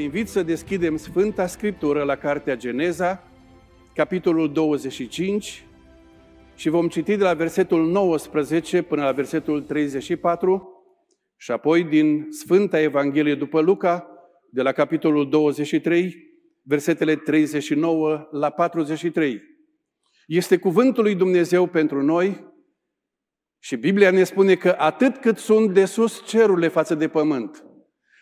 invit să deschidem Sfânta Scriptură la Cartea Geneza, capitolul 25, și vom citi de la versetul 19 până la versetul 34 și apoi din Sfânta Evanghelie după Luca, de la capitolul 23, versetele 39 la 43. Este cuvântul lui Dumnezeu pentru noi și Biblia ne spune că atât cât sunt de sus cerurile față de pământ –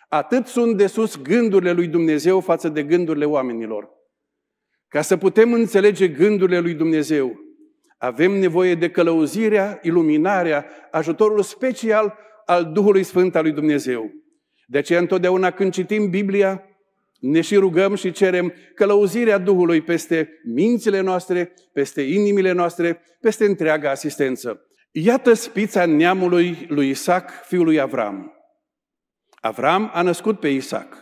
Atât sunt de sus gândurile lui Dumnezeu față de gândurile oamenilor. Ca să putem înțelege gândurile lui Dumnezeu, avem nevoie de călăuzirea, iluminarea, ajutorul special al Duhului Sfânt al lui Dumnezeu. De aceea întotdeauna când citim Biblia, ne și rugăm și cerem călăuzirea Duhului peste mințile noastre, peste inimile noastre, peste întreaga asistență. Iată spița neamului lui Isaac, fiul lui Avram. Avram a născut pe Isaac.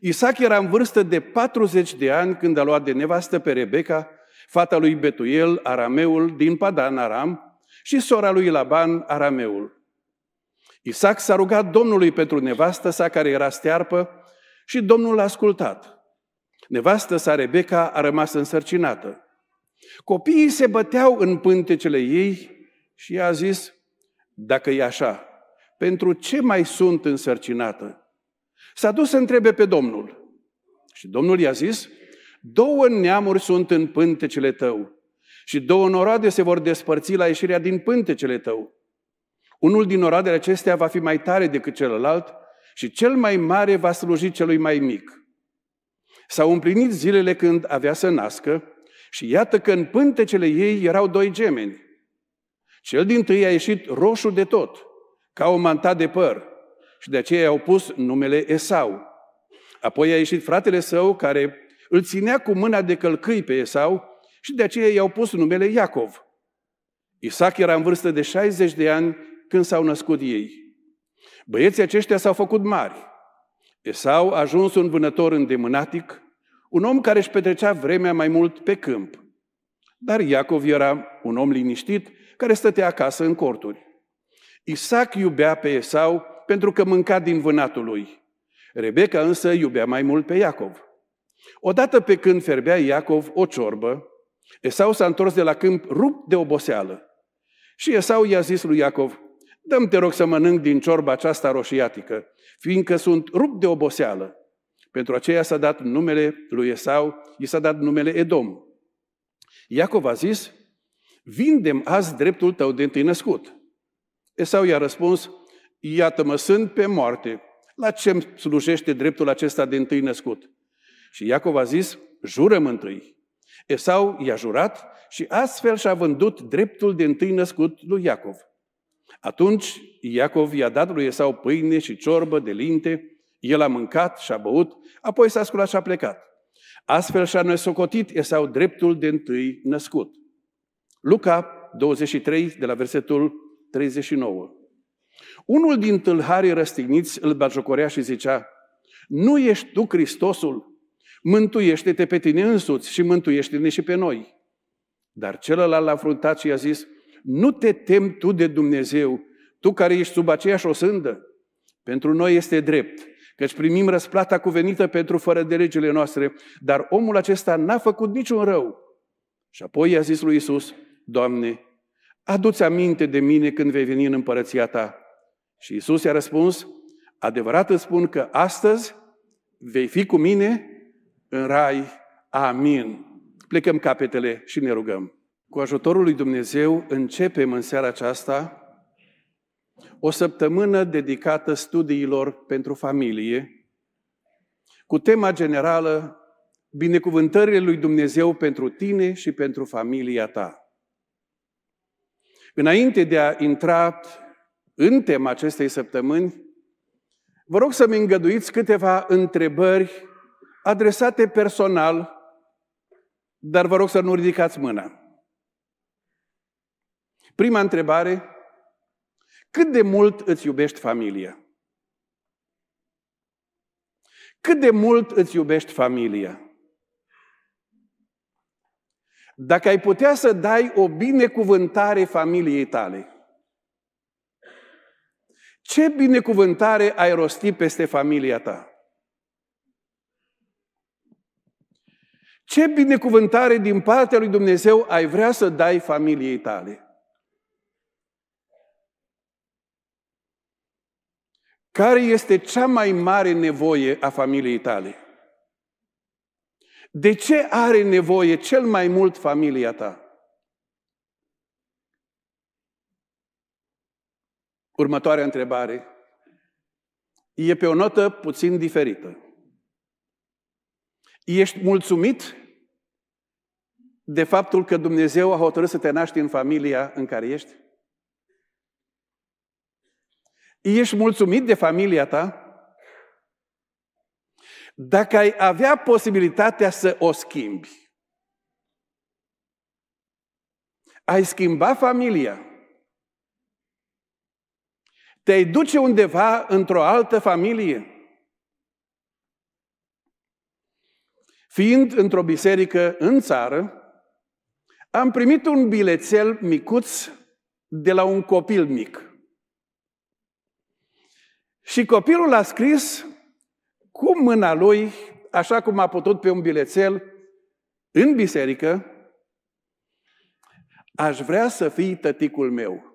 Isaac era în vârstă de 40 de ani când a luat de nevastă pe Rebecca, fata lui Betuel, arameul din Padan Aram, și sora lui Laban, arameul. Isaac s-a rugat Domnului pentru nevastă sa care era stearpă și Domnul l-a ascultat. Nevastă sa Rebecca a rămas însărcinată. Copiii se băteau în pântecele ei și i a zis, dacă e așa, pentru ce mai sunt însărcinată? S-a dus să întrebe pe Domnul. Și Domnul i-a zis, două neamuri sunt în pântecele tău și două noroade se vor despărți la ieșirea din pântecele tău. Unul din oradele acestea va fi mai tare decât celălalt și cel mai mare va sluji celui mai mic. S-au împlinit zilele când avea să nască și iată că în pântecele ei erau doi gemeni. Cel din tâi a ieșit roșu de tot – ca o manta de păr. Și de aceea i-au pus numele Esau. Apoi a ieșit fratele său care îl ținea cu mâna de călcâi pe Esau și de aceea i-au pus numele Iacov. Isaac era în vârstă de 60 de ani când s-au născut ei. Băieții aceștia s-au făcut mari. Esau a ajuns un vânător îndemânatic, un om care își petrecea vremea mai mult pe câmp. Dar Iacov era un om liniștit care stătea acasă în corturi. Isaac iubea pe Esau pentru că mânca din vânatul lui. Rebecca însă iubea mai mult pe Iacov. Odată pe când ferbea Iacov o ciorbă, Esau s-a întors de la câmp rupt de oboseală. Și Esau i-a zis lui Iacov, mi te rog să mănânc din ciorba aceasta roșiatică, fiindcă sunt rupt de oboseală. Pentru aceea s-a dat numele lui Esau, i s-a dat numele Edom. Iacov a zis, vindem azi dreptul tău de întâi născut. Esau i-a răspuns, iată-mă, sunt pe moarte. La ce îmi slujește dreptul acesta de întâi născut? Și Iacov a zis, jurăm întâi. Esau i-a jurat și astfel și-a vândut dreptul de întâi născut lui Iacov. Atunci Iacov i-a dat lui Esau pâine și ciorbă de linte, el a mâncat și a băut, apoi s-a sculat și a plecat. Astfel și-a nesocotit Esau dreptul de întâi născut. Luca 23, de la versetul 39. Unul din tâlharii răstigniți îl bajocorea și zicea, Nu ești tu Hristosul? Mântuiește-te pe tine însuți și mântuiește-ne și pe noi. Dar celălalt l-a fruntat și i-a zis, Nu te temi tu de Dumnezeu, tu care ești sub aceeași osândă? Pentru noi este drept, căci primim răsplata cuvenită pentru fără de legile noastre, dar omul acesta n-a făcut niciun rău. Și apoi i-a zis lui Isus, Doamne, Aduți aminte de mine când vei veni în împărăția ta. Și Isus i-a răspuns, adevărat îți spun că astăzi vei fi cu mine în rai. Amin. Plecăm capetele și ne rugăm. Cu ajutorul lui Dumnezeu începem în seara aceasta o săptămână dedicată studiilor pentru familie, cu tema generală Binecuvântările lui Dumnezeu pentru tine și pentru familia ta. Înainte de a intra în tema acestei săptămâni, vă rog să-mi îngăduiți câteva întrebări adresate personal, dar vă rog să nu ridicați mâna. Prima întrebare, cât de mult îți iubești familia? Cât de mult îți iubești familia? Dacă ai putea să dai o binecuvântare familiei tale, ce binecuvântare ai rosti peste familia ta? Ce binecuvântare din partea lui Dumnezeu ai vrea să dai familiei tale? Care este cea mai mare nevoie a familiei tale? De ce are nevoie cel mai mult familia ta? Următoarea întrebare e pe o notă puțin diferită. Ești mulțumit de faptul că Dumnezeu a hotărât să te naști în familia în care ești? Ești mulțumit de familia ta? Dacă ai avea posibilitatea să o schimbi, ai schimba familia, te-ai duce undeva într-o altă familie, Fiind într-o biserică în țară, am primit un bilețel micuț de la un copil mic. Și copilul a scris cu mâna lui, așa cum a putut pe un bilețel, în biserică, aș vrea să fii tăticul meu.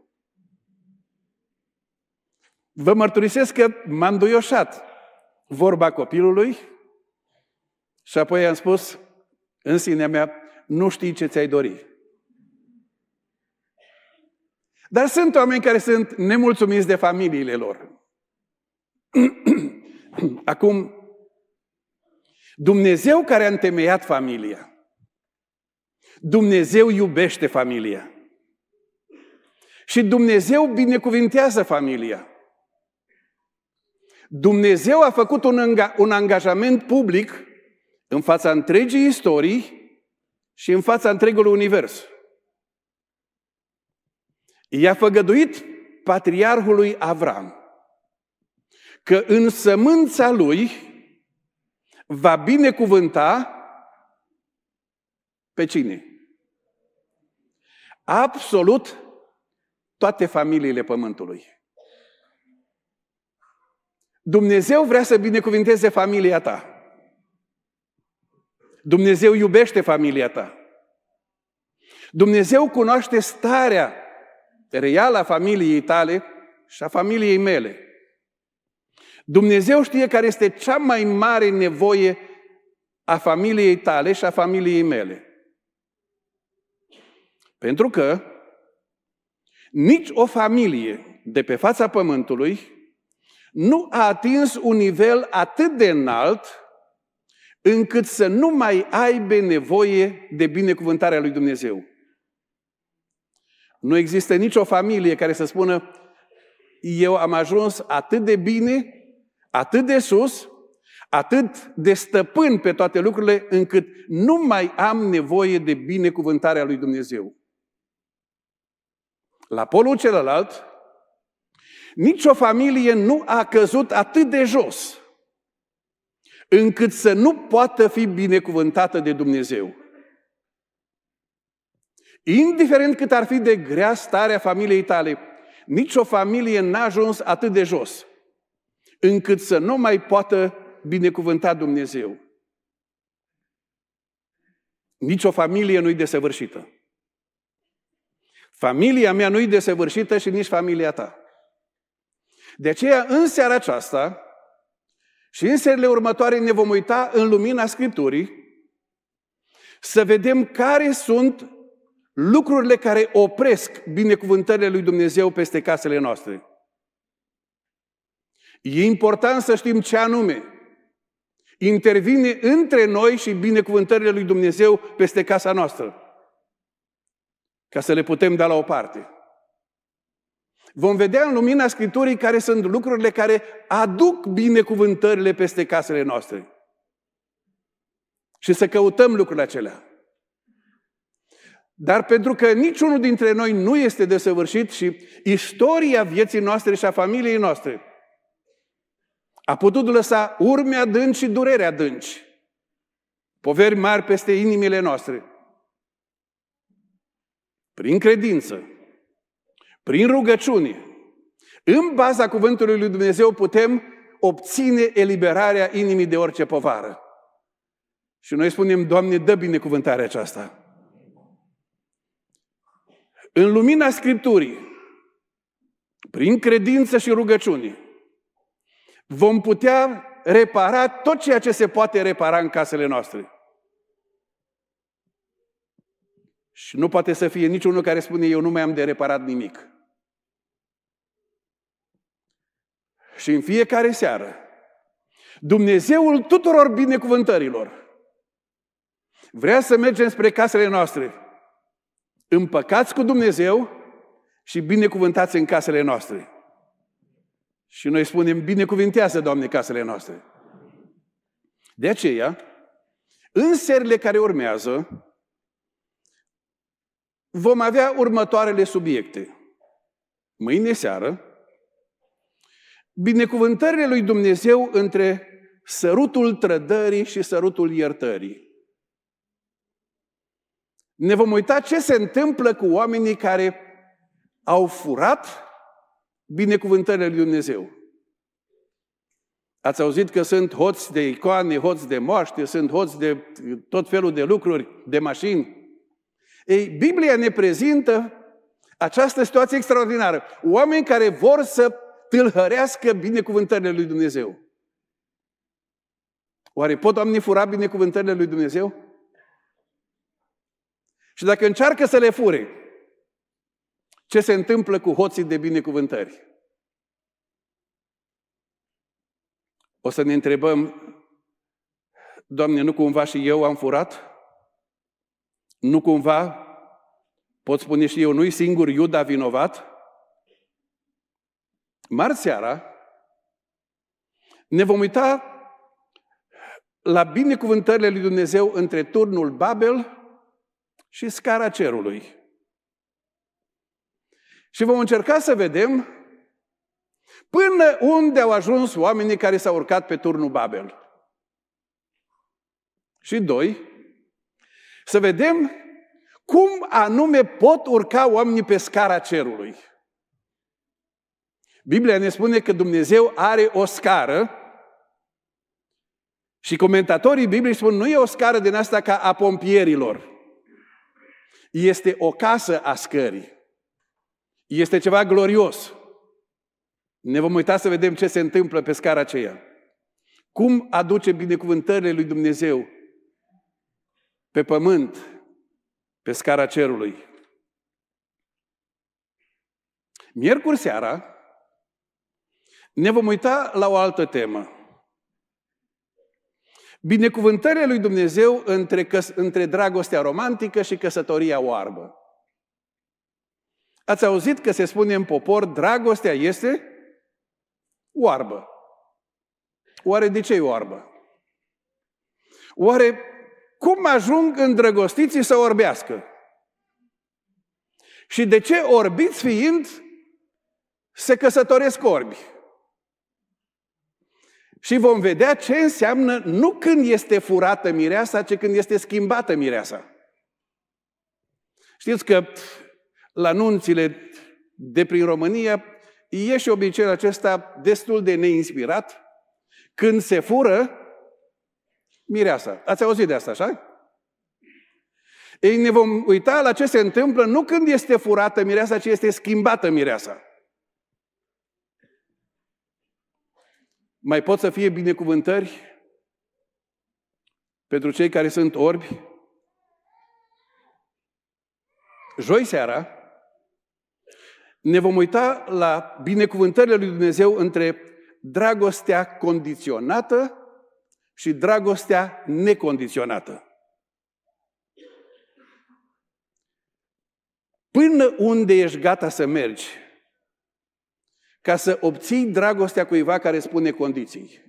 Vă mărturisesc că m-am duioșat vorba copilului și apoi am spus în sine mea, nu știi ce ți-ai dori. Dar sunt oameni care sunt nemulțumiți de familiile lor. Acum, Dumnezeu care a întemeiat familia, Dumnezeu iubește familia și Dumnezeu binecuvintează familia. Dumnezeu a făcut un, înga- un angajament public în fața întregii istorii și în fața întregului univers. I-a făgăduit patriarhului Avram că în sămânța lui va binecuvânta pe cine? Absolut toate familiile pământului. Dumnezeu vrea să binecuvinteze familia ta. Dumnezeu iubește familia ta. Dumnezeu cunoaște starea reală a familiei tale și a familiei mele. Dumnezeu știe care este cea mai mare nevoie a familiei tale și a familiei mele. Pentru că nici o familie de pe fața pământului nu a atins un nivel atât de înalt încât să nu mai aibă nevoie de binecuvântarea lui Dumnezeu. Nu există nicio familie care să spună eu am ajuns atât de bine atât de sus, atât de stăpân pe toate lucrurile, încât nu mai am nevoie de binecuvântarea lui Dumnezeu. La polul celălalt, nicio familie nu a căzut atât de jos încât să nu poată fi binecuvântată de Dumnezeu. Indiferent cât ar fi de grea starea familiei tale, nicio familie n-a ajuns atât de jos încât să nu mai poată binecuvânta Dumnezeu. Nici o familie nu-i desăvârșită. Familia mea nu-i desăvârșită și nici familia ta. De aceea, în seara aceasta și în serile următoare ne vom uita în lumina Scripturii să vedem care sunt lucrurile care opresc binecuvântările lui Dumnezeu peste casele noastre. E important să știm ce anume intervine între noi și binecuvântările lui Dumnezeu peste casa noastră, ca să le putem da la o parte. Vom vedea în lumina Scripturii care sunt lucrurile care aduc binecuvântările peste casele noastre. Și să căutăm lucrurile acelea. Dar pentru că niciunul dintre noi nu este desăvârșit și istoria vieții noastre și a familiei noastre a putut lăsa urme adânci și durere adânci, poveri mari peste inimile noastre. Prin credință, prin rugăciune, în baza cuvântului lui Dumnezeu putem obține eliberarea inimii de orice povară. Și noi spunem, Doamne, dă binecuvântarea aceasta. În lumina Scripturii, prin credință și rugăciune, vom putea repara tot ceea ce se poate repara în casele noastre. Și nu poate să fie niciunul care spune eu nu mai am de reparat nimic. Și în fiecare seară, Dumnezeul tuturor binecuvântărilor vrea să mergem spre casele noastre, împăcați cu Dumnezeu și binecuvântați în casele noastre. Și noi spunem, binecuvintează, Doamne, casele noastre. De aceea, în serile care urmează, vom avea următoarele subiecte. Mâine seară, binecuvântările lui Dumnezeu între sărutul trădării și sărutul iertării. Ne vom uita ce se întâmplă cu oamenii care au furat binecuvântările lui Dumnezeu. Ați auzit că sunt hoți de icoane, hoți de moaște, sunt hoți de tot felul de lucruri, de mașini. Ei, Biblia ne prezintă această situație extraordinară. Oameni care vor să tâlhărească binecuvântările lui Dumnezeu. Oare pot oamenii fura binecuvântările lui Dumnezeu? Și dacă încearcă să le fure, ce se întâmplă cu hoții de binecuvântări? O să ne întrebăm, Doamne, nu cumva și eu am furat? Nu cumva, pot spune și eu, nu-i singur Iuda vinovat? Marți seara ne vom uita la binecuvântările lui Dumnezeu între turnul Babel și scara cerului. Și vom încerca să vedem până unde au ajuns oamenii care s-au urcat pe turnul Babel. Și doi, să vedem cum anume pot urca oamenii pe scara cerului. Biblia ne spune că Dumnezeu are o scară și comentatorii Bibliei spun nu e o scară din asta ca a pompierilor. Este o casă a scării. Este ceva glorios. Ne vom uita să vedem ce se întâmplă pe scara aceea. Cum aduce binecuvântările lui Dumnezeu pe pământ, pe scara cerului. Miercuri seara ne vom uita la o altă temă. Binecuvântările lui Dumnezeu între, căs- între dragostea romantică și căsătoria oarbă. Ați auzit că se spune în popor, dragostea este oarbă. Oare de ce oarbă? Oare cum ajung îndrăgostiții să orbească? Și de ce orbiți fiind se căsătoresc orbi? Și vom vedea ce înseamnă nu când este furată mireasa, ci când este schimbată mireasa. Știți că la nunțile de prin România, e și obiceiul acesta destul de neinspirat, când se fură mireasa. Ați auzit de asta, așa? Ei ne vom uita la ce se întâmplă nu când este furată mireasa, ci este schimbată mireasa. Mai pot să fie binecuvântări pentru cei care sunt orbi? Joi seara, ne vom uita la binecuvântările lui Dumnezeu între dragostea condiționată și dragostea necondiționată. Până unde ești gata să mergi ca să obții dragostea cuiva care spune condiții?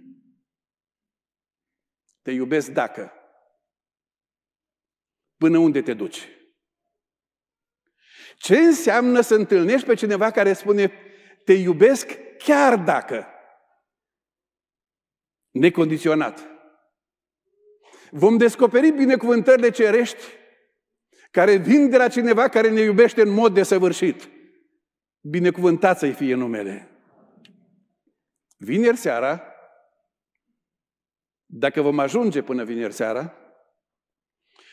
Te iubesc dacă. Până unde te duci? Ce înseamnă să întâlnești pe cineva care spune te iubesc chiar dacă? Necondiționat. Vom descoperi binecuvântările cerești care vin de la cineva care ne iubește în mod desăvârșit. Binecuvântat să-i fie numele. Vineri seara, dacă vom ajunge până vineri seara,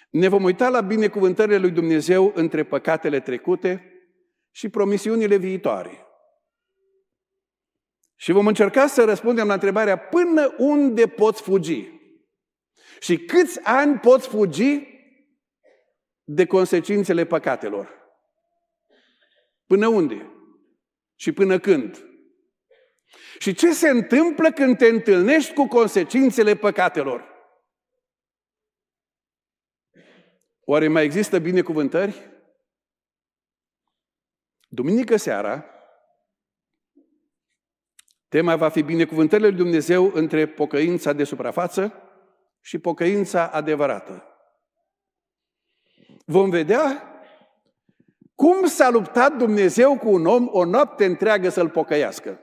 ne vom uita la binecuvântările lui Dumnezeu între păcatele trecute și promisiunile viitoare. Și vom încerca să răspundem la întrebarea până unde poți fugi și câți ani poți fugi de consecințele păcatelor. Până unde și până când. Și ce se întâmplă când te întâlnești cu consecințele păcatelor? Oare mai există binecuvântări? Duminică seara, tema va fi binecuvântările lui Dumnezeu între pocăința de suprafață și pocăința adevărată. Vom vedea cum s-a luptat Dumnezeu cu un om o noapte întreagă să-l pocăiască.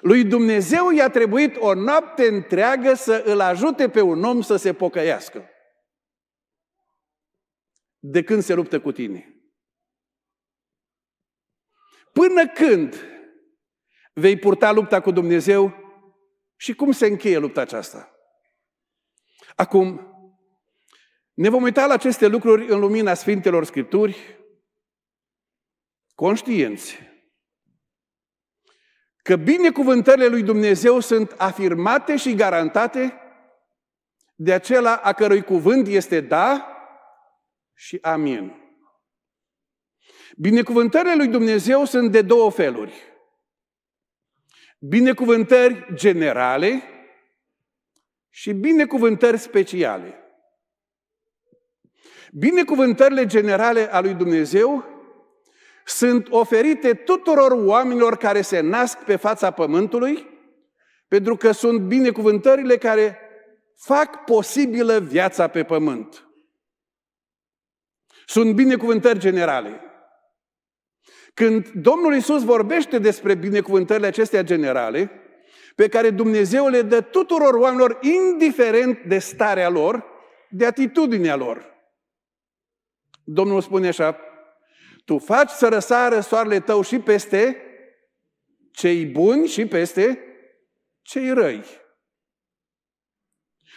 Lui Dumnezeu i-a trebuit o noapte întreagă să îl ajute pe un om să se pocăiască de când se luptă cu tine. Până când vei purta lupta cu Dumnezeu și cum se încheie lupta aceasta? Acum, ne vom uita la aceste lucruri în lumina Sfintelor Scripturi, conștienți că binecuvântările lui Dumnezeu sunt afirmate și garantate de acela a cărui cuvânt este da și amin. Binecuvântările lui Dumnezeu sunt de două feluri. Binecuvântări generale și binecuvântări speciale. Binecuvântările generale a lui Dumnezeu sunt oferite tuturor oamenilor care se nasc pe fața pământului, pentru că sunt binecuvântările care fac posibilă viața pe pământ. Sunt binecuvântări generale. Când Domnul Isus vorbește despre binecuvântările acestea generale, pe care Dumnezeu le dă tuturor oamenilor, indiferent de starea lor, de atitudinea lor. Domnul spune așa, tu faci să răsară soarele tău și peste cei buni și peste cei răi.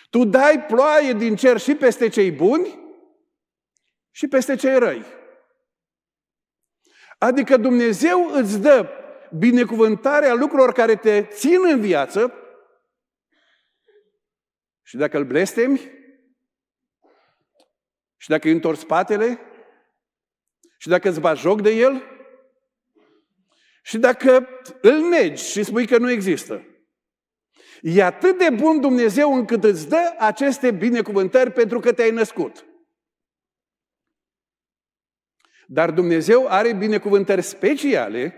Tu dai ploaie din cer și peste cei buni și peste cei răi. Adică Dumnezeu îți dă binecuvântarea lucrurilor care te țin în viață și dacă îl blestemi și dacă îi întorci spatele și dacă îți joc de el și dacă îl negi și spui că nu există. E atât de bun Dumnezeu încât îți dă aceste binecuvântări pentru că te-ai născut. Dar Dumnezeu are binecuvântări speciale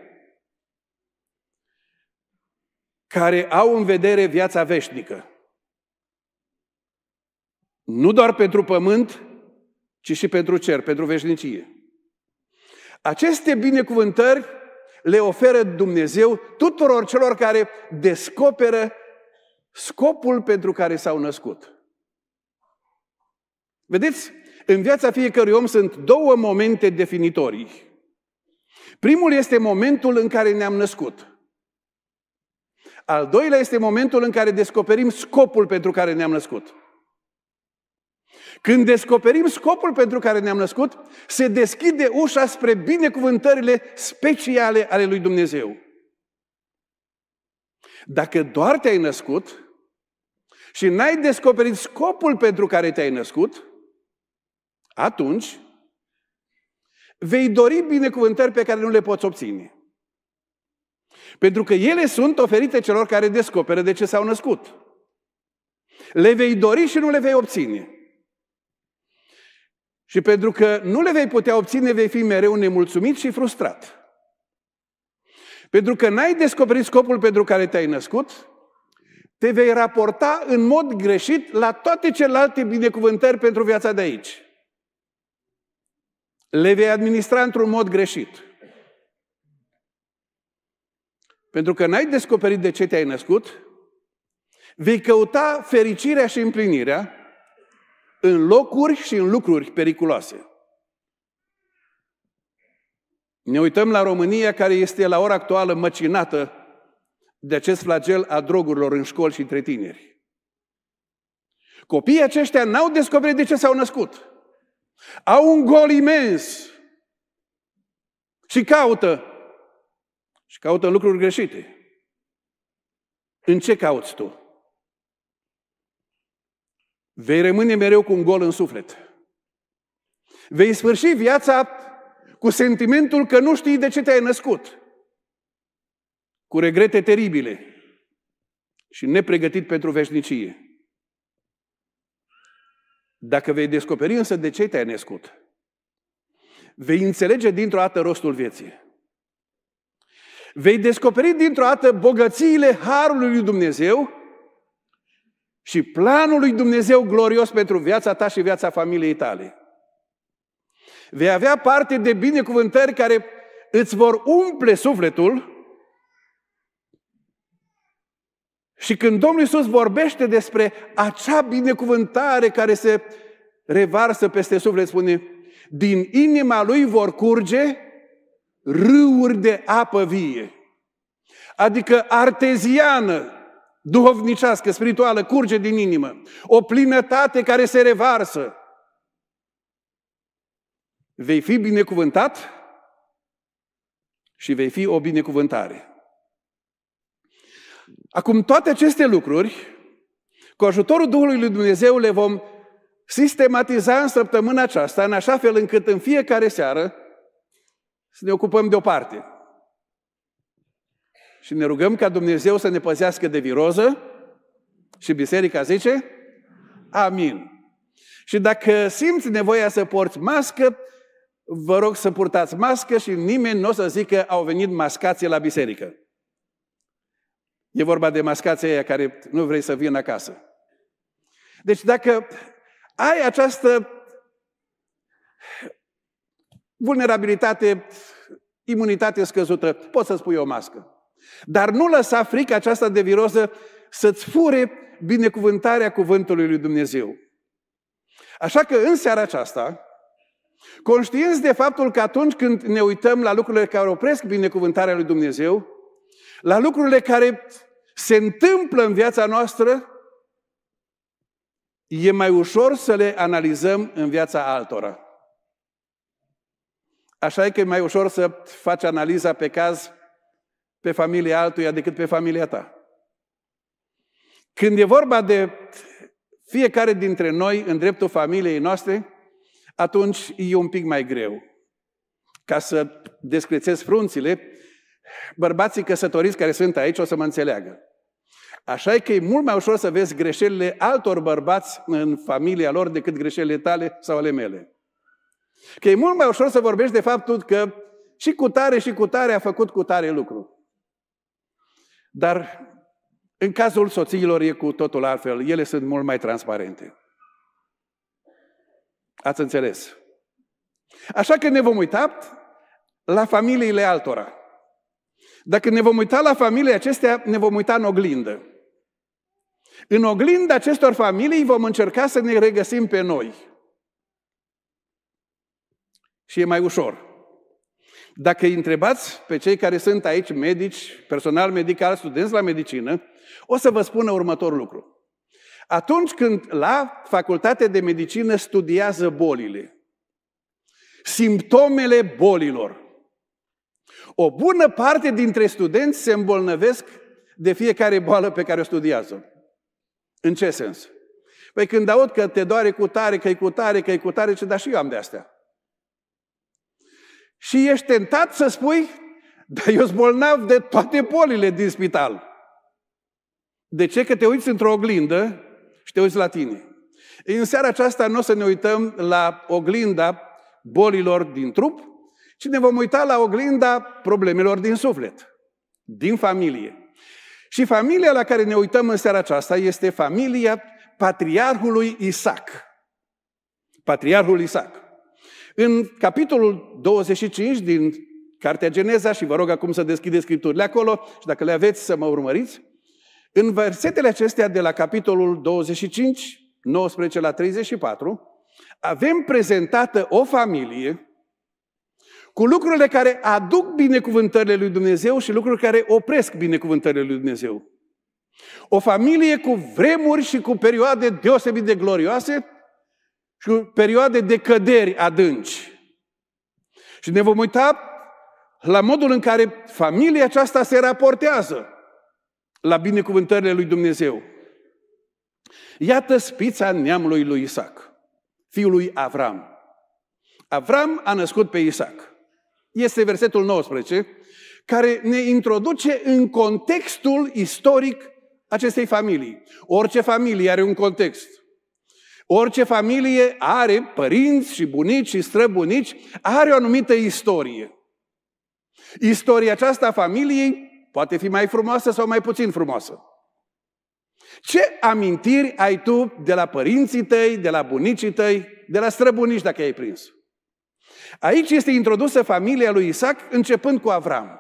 care au în vedere viața veșnică. Nu doar pentru pământ, ci și pentru cer, pentru veșnicie. Aceste binecuvântări le oferă Dumnezeu tuturor celor care descoperă scopul pentru care s-au născut. Vedeți? În viața fiecărui om sunt două momente definitorii. Primul este momentul în care ne-am născut. Al doilea este momentul în care descoperim scopul pentru care ne-am născut. Când descoperim scopul pentru care ne-am născut, se deschide ușa spre binecuvântările speciale ale lui Dumnezeu. Dacă doar te-ai născut și n-ai descoperit scopul pentru care te-ai născut, atunci vei dori binecuvântări pe care nu le poți obține. Pentru că ele sunt oferite celor care descoperă de ce s-au născut. Le vei dori și nu le vei obține. Și pentru că nu le vei putea obține, vei fi mereu nemulțumit și frustrat. Pentru că n-ai descoperit scopul pentru care te-ai născut, te vei raporta în mod greșit la toate celelalte binecuvântări pentru viața de aici le vei administra într-un mod greșit. Pentru că n-ai descoperit de ce te-ai născut, vei căuta fericirea și împlinirea în locuri și în lucruri periculoase. Ne uităm la România, care este la ora actuală măcinată de acest flagel a drogurilor în școli și între tineri. Copiii aceștia n-au descoperit de ce s-au născut. Au un gol imens și caută. Și caută lucruri greșite. În ce cauți tu? Vei rămâne mereu cu un gol în suflet. Vei sfârși viața cu sentimentul că nu știi de ce te-ai născut. Cu regrete teribile și nepregătit pentru veșnicie. Dacă vei descoperi însă de ce te-ai născut, vei înțelege dintr-o dată rostul vieții. Vei descoperi dintr-o dată bogățiile harului lui Dumnezeu și planul lui Dumnezeu glorios pentru viața ta și viața familiei tale. Vei avea parte de binecuvântări care îți vor umple sufletul Și când Domnul Iisus vorbește despre acea binecuvântare care se revarsă peste suflet, spune, din inima lui vor curge râuri de apă vie. Adică arteziană, duhovnicească, spirituală, curge din inimă. O plinătate care se revarsă. Vei fi binecuvântat și vei fi o binecuvântare. Acum, toate aceste lucruri, cu ajutorul Duhului lui Dumnezeu, le vom sistematiza în săptămâna aceasta, în așa fel încât în fiecare seară să ne ocupăm de o parte. Și ne rugăm ca Dumnezeu să ne păzească de viroză și biserica zice, amin. Și dacă simți nevoia să porți mască, vă rog să purtați mască și nimeni nu o să zică au venit mascații la biserică. E vorba de mascația aia care nu vrei să vină acasă. Deci dacă ai această vulnerabilitate, imunitate scăzută, poți să-ți pui o mască. Dar nu lăsa frica aceasta de viroză să-ți fure binecuvântarea cuvântului lui Dumnezeu. Așa că în seara aceasta, conștienți de faptul că atunci când ne uităm la lucrurile care opresc binecuvântarea lui Dumnezeu, la lucrurile care se întâmplă în viața noastră, e mai ușor să le analizăm în viața altora. Așa e că e mai ușor să faci analiza pe caz pe familia altuia decât pe familia ta. Când e vorba de fiecare dintre noi în dreptul familiei noastre, atunci e un pic mai greu. Ca să descrețez frunțile, bărbații căsătoriți care sunt aici o să mă înțeleagă. Așa e că e mult mai ușor să vezi greșelile altor bărbați în familia lor decât greșelile tale sau ale mele. Că e mult mai ușor să vorbești de faptul că și cu tare și cu tare a făcut cu tare lucru. Dar în cazul soțiilor e cu totul altfel. Ele sunt mult mai transparente. Ați înțeles? Așa că ne vom uita la familiile altora. Dacă ne vom uita la familiile acestea, ne vom uita în oglindă. În oglinda acestor familii vom încerca să ne regăsim pe noi. Și e mai ușor. Dacă îi întrebați pe cei care sunt aici medici, personal medical, studenți la medicină, o să vă spună următorul lucru. Atunci când la facultate de medicină studiază bolile, simptomele bolilor, o bună parte dintre studenți se îmbolnăvesc de fiecare boală pe care o studiază. În ce sens? Păi când aud că te doare cu tare, că e cu tare, că e cu tare, ce, dar și eu am de astea. Și ești tentat să spui, dar eu sunt bolnav de toate bolile din spital. De ce? Că te uiți într-o oglindă și te uiți la tine. În seara aceasta nu o să ne uităm la oglinda bolilor din trup, ci ne vom uita la oglinda problemelor din suflet, din familie. Și familia la care ne uităm în seara aceasta este familia patriarhului Isaac. Patriarhul Isaac. În capitolul 25 din Cartea Geneza, și vă rog acum să deschideți scripturile acolo și dacă le aveți să mă urmăriți, în versetele acestea de la capitolul 25, 19 la 34, avem prezentată o familie cu lucrurile care aduc binecuvântările lui Dumnezeu și lucrurile care opresc binecuvântările lui Dumnezeu. O familie cu vremuri și cu perioade deosebit de glorioase și cu perioade de căderi adânci. Și ne vom uita la modul în care familia aceasta se raportează la binecuvântările lui Dumnezeu. Iată spița neamului lui Isaac, fiul lui Avram. Avram a născut pe Isaac este versetul 19, care ne introduce în contextul istoric acestei familii. Orice familie are un context. Orice familie are părinți și bunici și străbunici, are o anumită istorie. Istoria aceasta a familiei poate fi mai frumoasă sau mai puțin frumoasă. Ce amintiri ai tu de la părinții tăi, de la bunicii tăi, de la străbunici dacă ai prins? Aici este introdusă familia lui Isaac, începând cu Avram.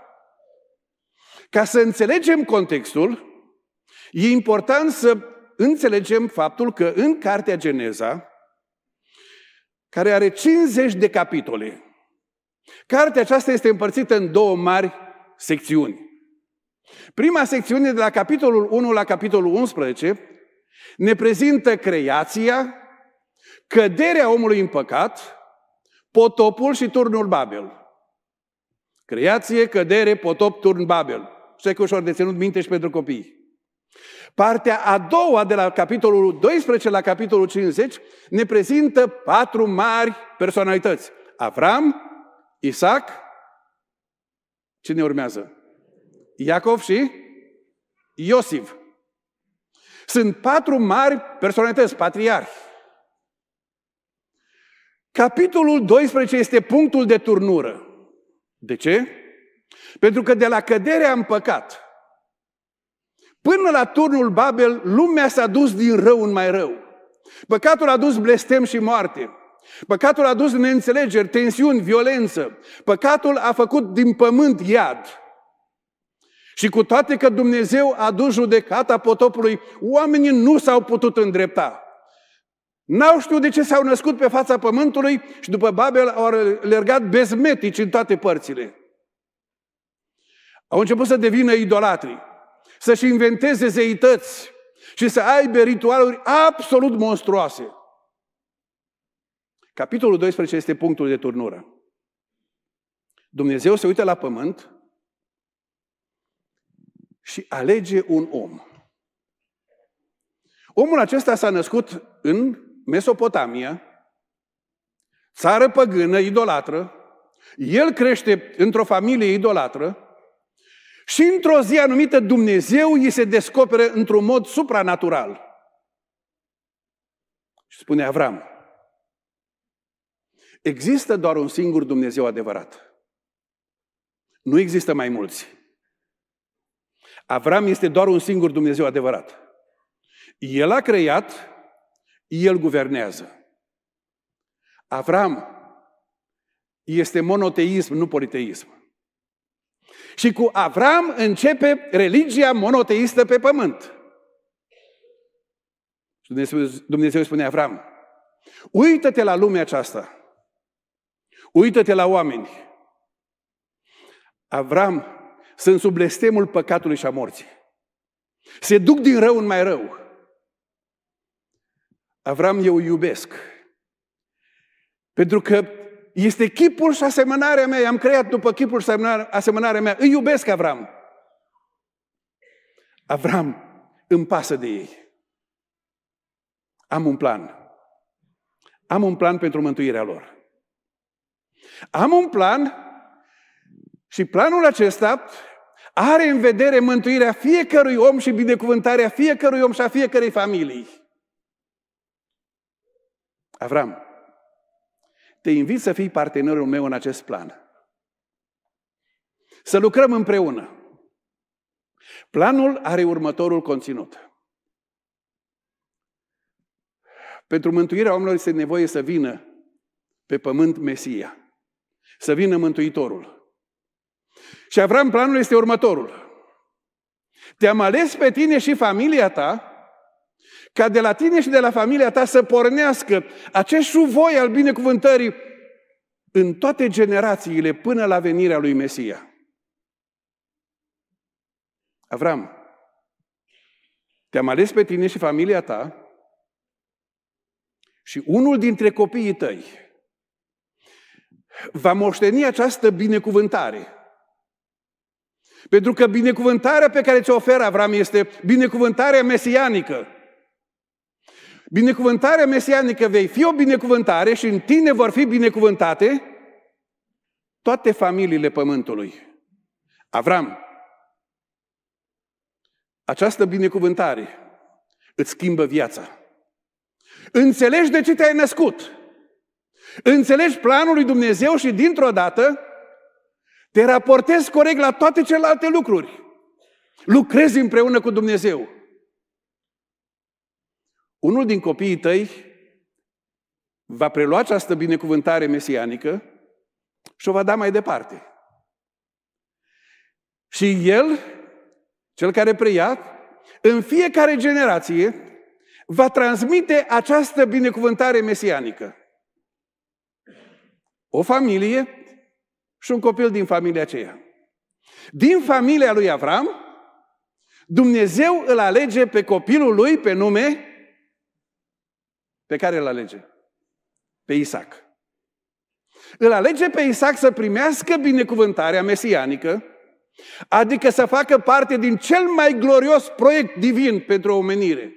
Ca să înțelegem contextul, e important să înțelegem faptul că în Cartea Geneza, care are 50 de capitole, cartea aceasta este împărțită în două mari secțiuni. Prima secțiune de la capitolul 1 la capitolul 11 ne prezintă creația, căderea omului în păcat potopul și turnul Babel. Creație, cădere, potop, turn Babel. Știu că ușor de ținut minte și pentru copii. Partea a doua de la capitolul 12 la capitolul 50 ne prezintă patru mari personalități. Avram, Isaac, cine urmează? Iacov și Iosif. Sunt patru mari personalități, patriarhi. Capitolul 12 este punctul de turnură. De ce? Pentru că de la căderea în păcat până la turnul Babel, lumea s-a dus din rău în mai rău. Păcatul a dus blestem și moarte. Păcatul a dus neînțelegeri, tensiuni, violență. Păcatul a făcut din pământ iad. Și cu toate că Dumnezeu a dus judecata potopului, oamenii nu s-au putut îndrepta. N-au știut de ce s-au născut pe fața pământului și după Babel au alergat bezmetici în toate părțile. Au început să devină idolatri, să-și inventeze zeități și să aibă ritualuri absolut monstruoase. Capitolul 12 este punctul de turnură. Dumnezeu se uită la pământ și alege un om. Omul acesta s-a născut în Mesopotamia, țară păgână, idolatră, el crește într-o familie idolatră și într-o zi anumită Dumnezeu îi se descoperă într-un mod supranatural. Și spune Avram, există doar un singur Dumnezeu adevărat. Nu există mai mulți. Avram este doar un singur Dumnezeu adevărat. El a creat el guvernează. Avram este monoteism, nu politeism. Și cu Avram începe religia monoteistă pe pământ. Și Dumnezeu, Dumnezeu spune Avram, uită-te la lumea aceasta, uită-te la oameni. Avram sunt sub blestemul păcatului și a morții. Se duc din rău în mai rău. Avram, eu iubesc. Pentru că este chipul și asemănarea mea, am creat după chipul și asemănarea mea. Îi iubesc, Avram. Avram, îmi pasă de ei. Am un plan. Am un plan pentru mântuirea lor. Am un plan și planul acesta are în vedere mântuirea fiecărui om și binecuvântarea fiecărui om și a fiecărei familii. Avram, te invit să fii partenerul meu în acest plan. Să lucrăm împreună. Planul are următorul conținut. Pentru mântuirea omului este nevoie să vină pe pământ Mesia, să vină Mântuitorul. Și Avram, planul este următorul. Te-am ales pe tine și familia ta ca de la tine și de la familia ta să pornească acest șuvoi al binecuvântării în toate generațiile până la venirea lui Mesia. Avram, te-am ales pe tine și familia ta și unul dintre copiii tăi va moșteni această binecuvântare. Pentru că binecuvântarea pe care ți-o oferă Avram este binecuvântarea mesianică. Binecuvântarea mesianică vei fi o binecuvântare și în tine vor fi binecuvântate toate familiile pământului. Avram, această binecuvântare îți schimbă viața. Înțelegi de ce te-ai născut. Înțelegi planul lui Dumnezeu și dintr-o dată te raportezi corect la toate celelalte lucruri. Lucrezi împreună cu Dumnezeu unul din copiii tăi va prelua această binecuvântare mesianică și o va da mai departe. Și el, cel care preia, în fiecare generație va transmite această binecuvântare mesianică. O familie și un copil din familia aceea. Din familia lui Avram, Dumnezeu îl alege pe copilul lui pe nume pe care îl alege? Pe Isaac. Îl alege pe Isaac să primească binecuvântarea mesianică, adică să facă parte din cel mai glorios proiect divin pentru omenire.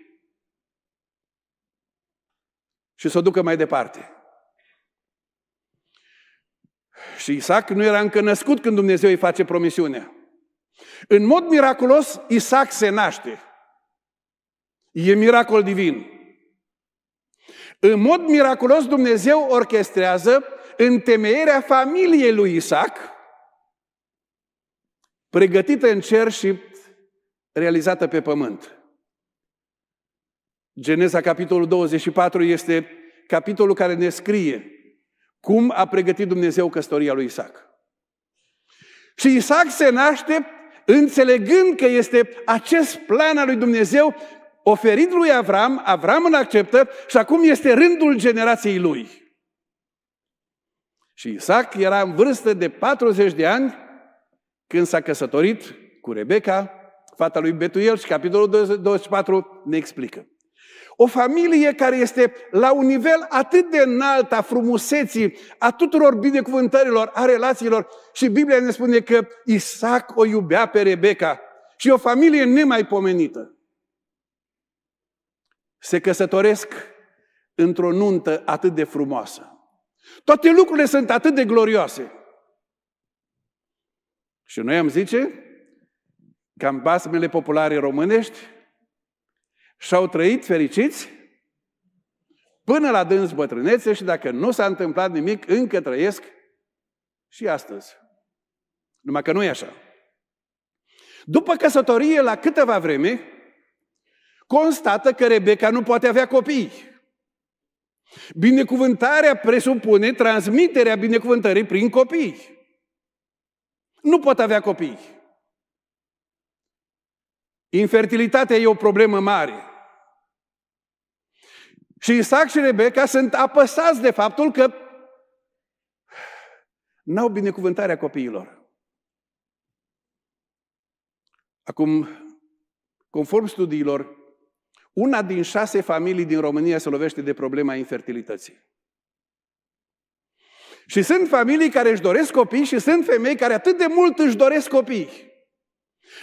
Și să o ducă mai departe. Și Isaac nu era încă născut când Dumnezeu îi face promisiunea. În mod miraculos, Isaac se naște. E miracol divin. În mod miraculos Dumnezeu orchestrează întemeierea familiei lui Isaac, pregătită în cer și realizată pe pământ. Geneza, capitolul 24, este capitolul care ne scrie cum a pregătit Dumnezeu căsătoria lui Isaac. Și Isaac se naște înțelegând că este acest plan al lui Dumnezeu oferit lui Avram, Avram îl acceptă și acum este rândul generației lui. Și Isaac era în vârstă de 40 de ani când s-a căsătorit cu Rebecca, fata lui Betuel și capitolul 24 ne explică. O familie care este la un nivel atât de înalt a frumuseții, a tuturor binecuvântărilor, a relațiilor și Biblia ne spune că Isaac o iubea pe Rebecca și o familie nemaipomenită se căsătoresc într-o nuntă atât de frumoasă. Toate lucrurile sunt atât de glorioase. Și noi am zice că în basmele populare românești și-au trăit fericiți până la dâns bătrânețe și dacă nu s-a întâmplat nimic, încă trăiesc și astăzi. Numai că nu e așa. După căsătorie, la câteva vreme, constată că Rebecca nu poate avea copii. Binecuvântarea presupune transmiterea binecuvântării prin copii. Nu pot avea copii. Infertilitatea e o problemă mare. Și Isaac și Rebecca sunt apăsați de faptul că n-au binecuvântarea copiilor. Acum, conform studiilor, una din șase familii din România se lovește de problema infertilității. Și sunt familii care își doresc copii și sunt femei care atât de mult își doresc copii,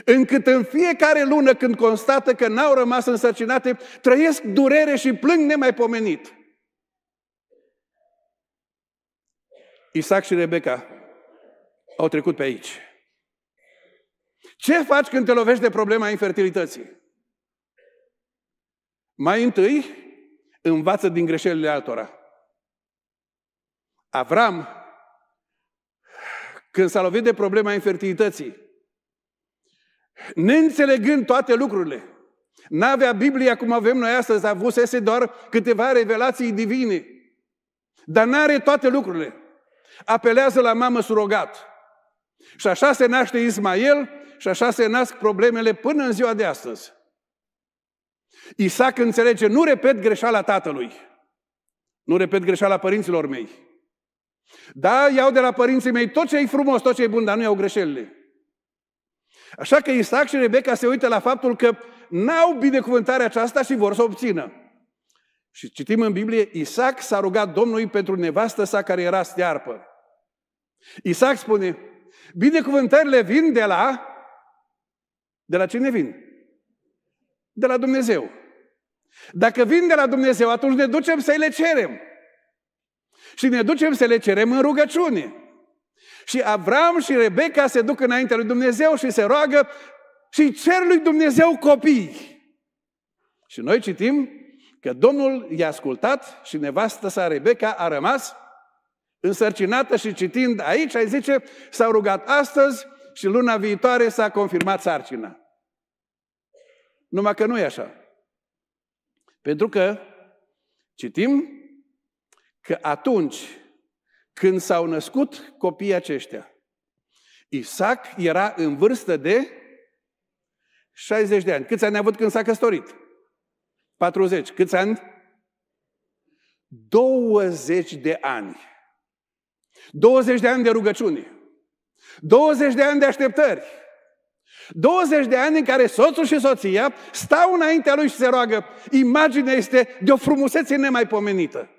încât în fiecare lună când constată că n-au rămas însărcinate, trăiesc durere și plâng nemaipomenit. Isaac și Rebecca au trecut pe aici. Ce faci când te lovești de problema infertilității? Mai întâi, învață din greșelile altora. Avram, când s-a lovit de problema infertilității, neînțelegând toate lucrurile, n-avea Biblia cum avem noi astăzi, avusese doar câteva revelații divine, dar n-are toate lucrurile. Apelează la mamă surogat. Și așa se naște Ismael și așa se nasc problemele până în ziua de astăzi. Isaac înțelege, nu repet greșeala tatălui, nu repet greșeala părinților mei. Da, iau de la părinții mei tot ce e frumos, tot ce e bun, dar nu iau greșelile. Așa că Isaac și Rebecca se uită la faptul că n-au binecuvântarea aceasta și vor să o obțină. Și citim în Biblie, Isaac s-a rugat Domnului pentru nevastă sa care era stearpă. Isaac spune, binecuvântările vin de la... De la cine vin? de la Dumnezeu. Dacă vin de la Dumnezeu, atunci ne ducem să le cerem. Și ne ducem să le cerem în rugăciune. Și Avram și Rebecca se duc înaintea lui Dumnezeu și se roagă și cer lui Dumnezeu copii. Și noi citim că Domnul i-a ascultat și nevastă sa Rebecca a rămas însărcinată și citind aici, ai zice, s-au rugat astăzi și luna viitoare s-a confirmat sarcina. Numai că nu e așa. Pentru că citim că atunci când s-au născut copiii aceștia, Isaac era în vârstă de 60 de ani. Câți ani a avut când s-a căsătorit? 40. Câți ani? 20 de ani. 20 de ani de rugăciune. 20 de ani de așteptări. 20 de ani în care soțul și soția stau înaintea lui și se roagă. Imaginea este de o frumusețe nemaipomenită.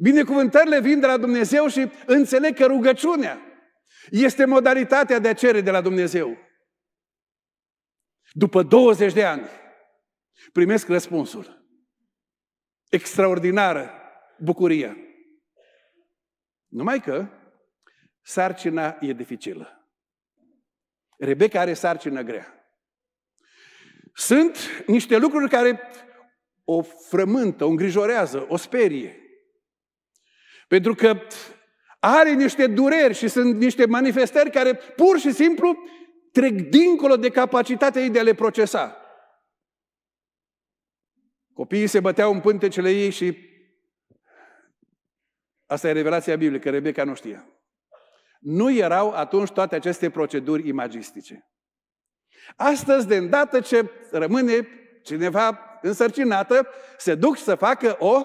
Binecuvântările vin de la Dumnezeu și înțeleg că rugăciunea este modalitatea de a cere de la Dumnezeu. După 20 de ani, primesc răspunsul. Extraordinară bucuria. Numai că sarcina e dificilă. Rebecca are sarcină grea. Sunt niște lucruri care o frământă, o îngrijorează, o sperie. Pentru că are niște dureri și sunt niște manifestări care pur și simplu trec dincolo de capacitatea ei de a le procesa. Copiii se băteau în pântecele ei și asta e revelația biblică, Rebecca nu știa. Nu erau atunci toate aceste proceduri imagistice. Astăzi, de îndată ce rămâne cineva însărcinată, se duc să facă o...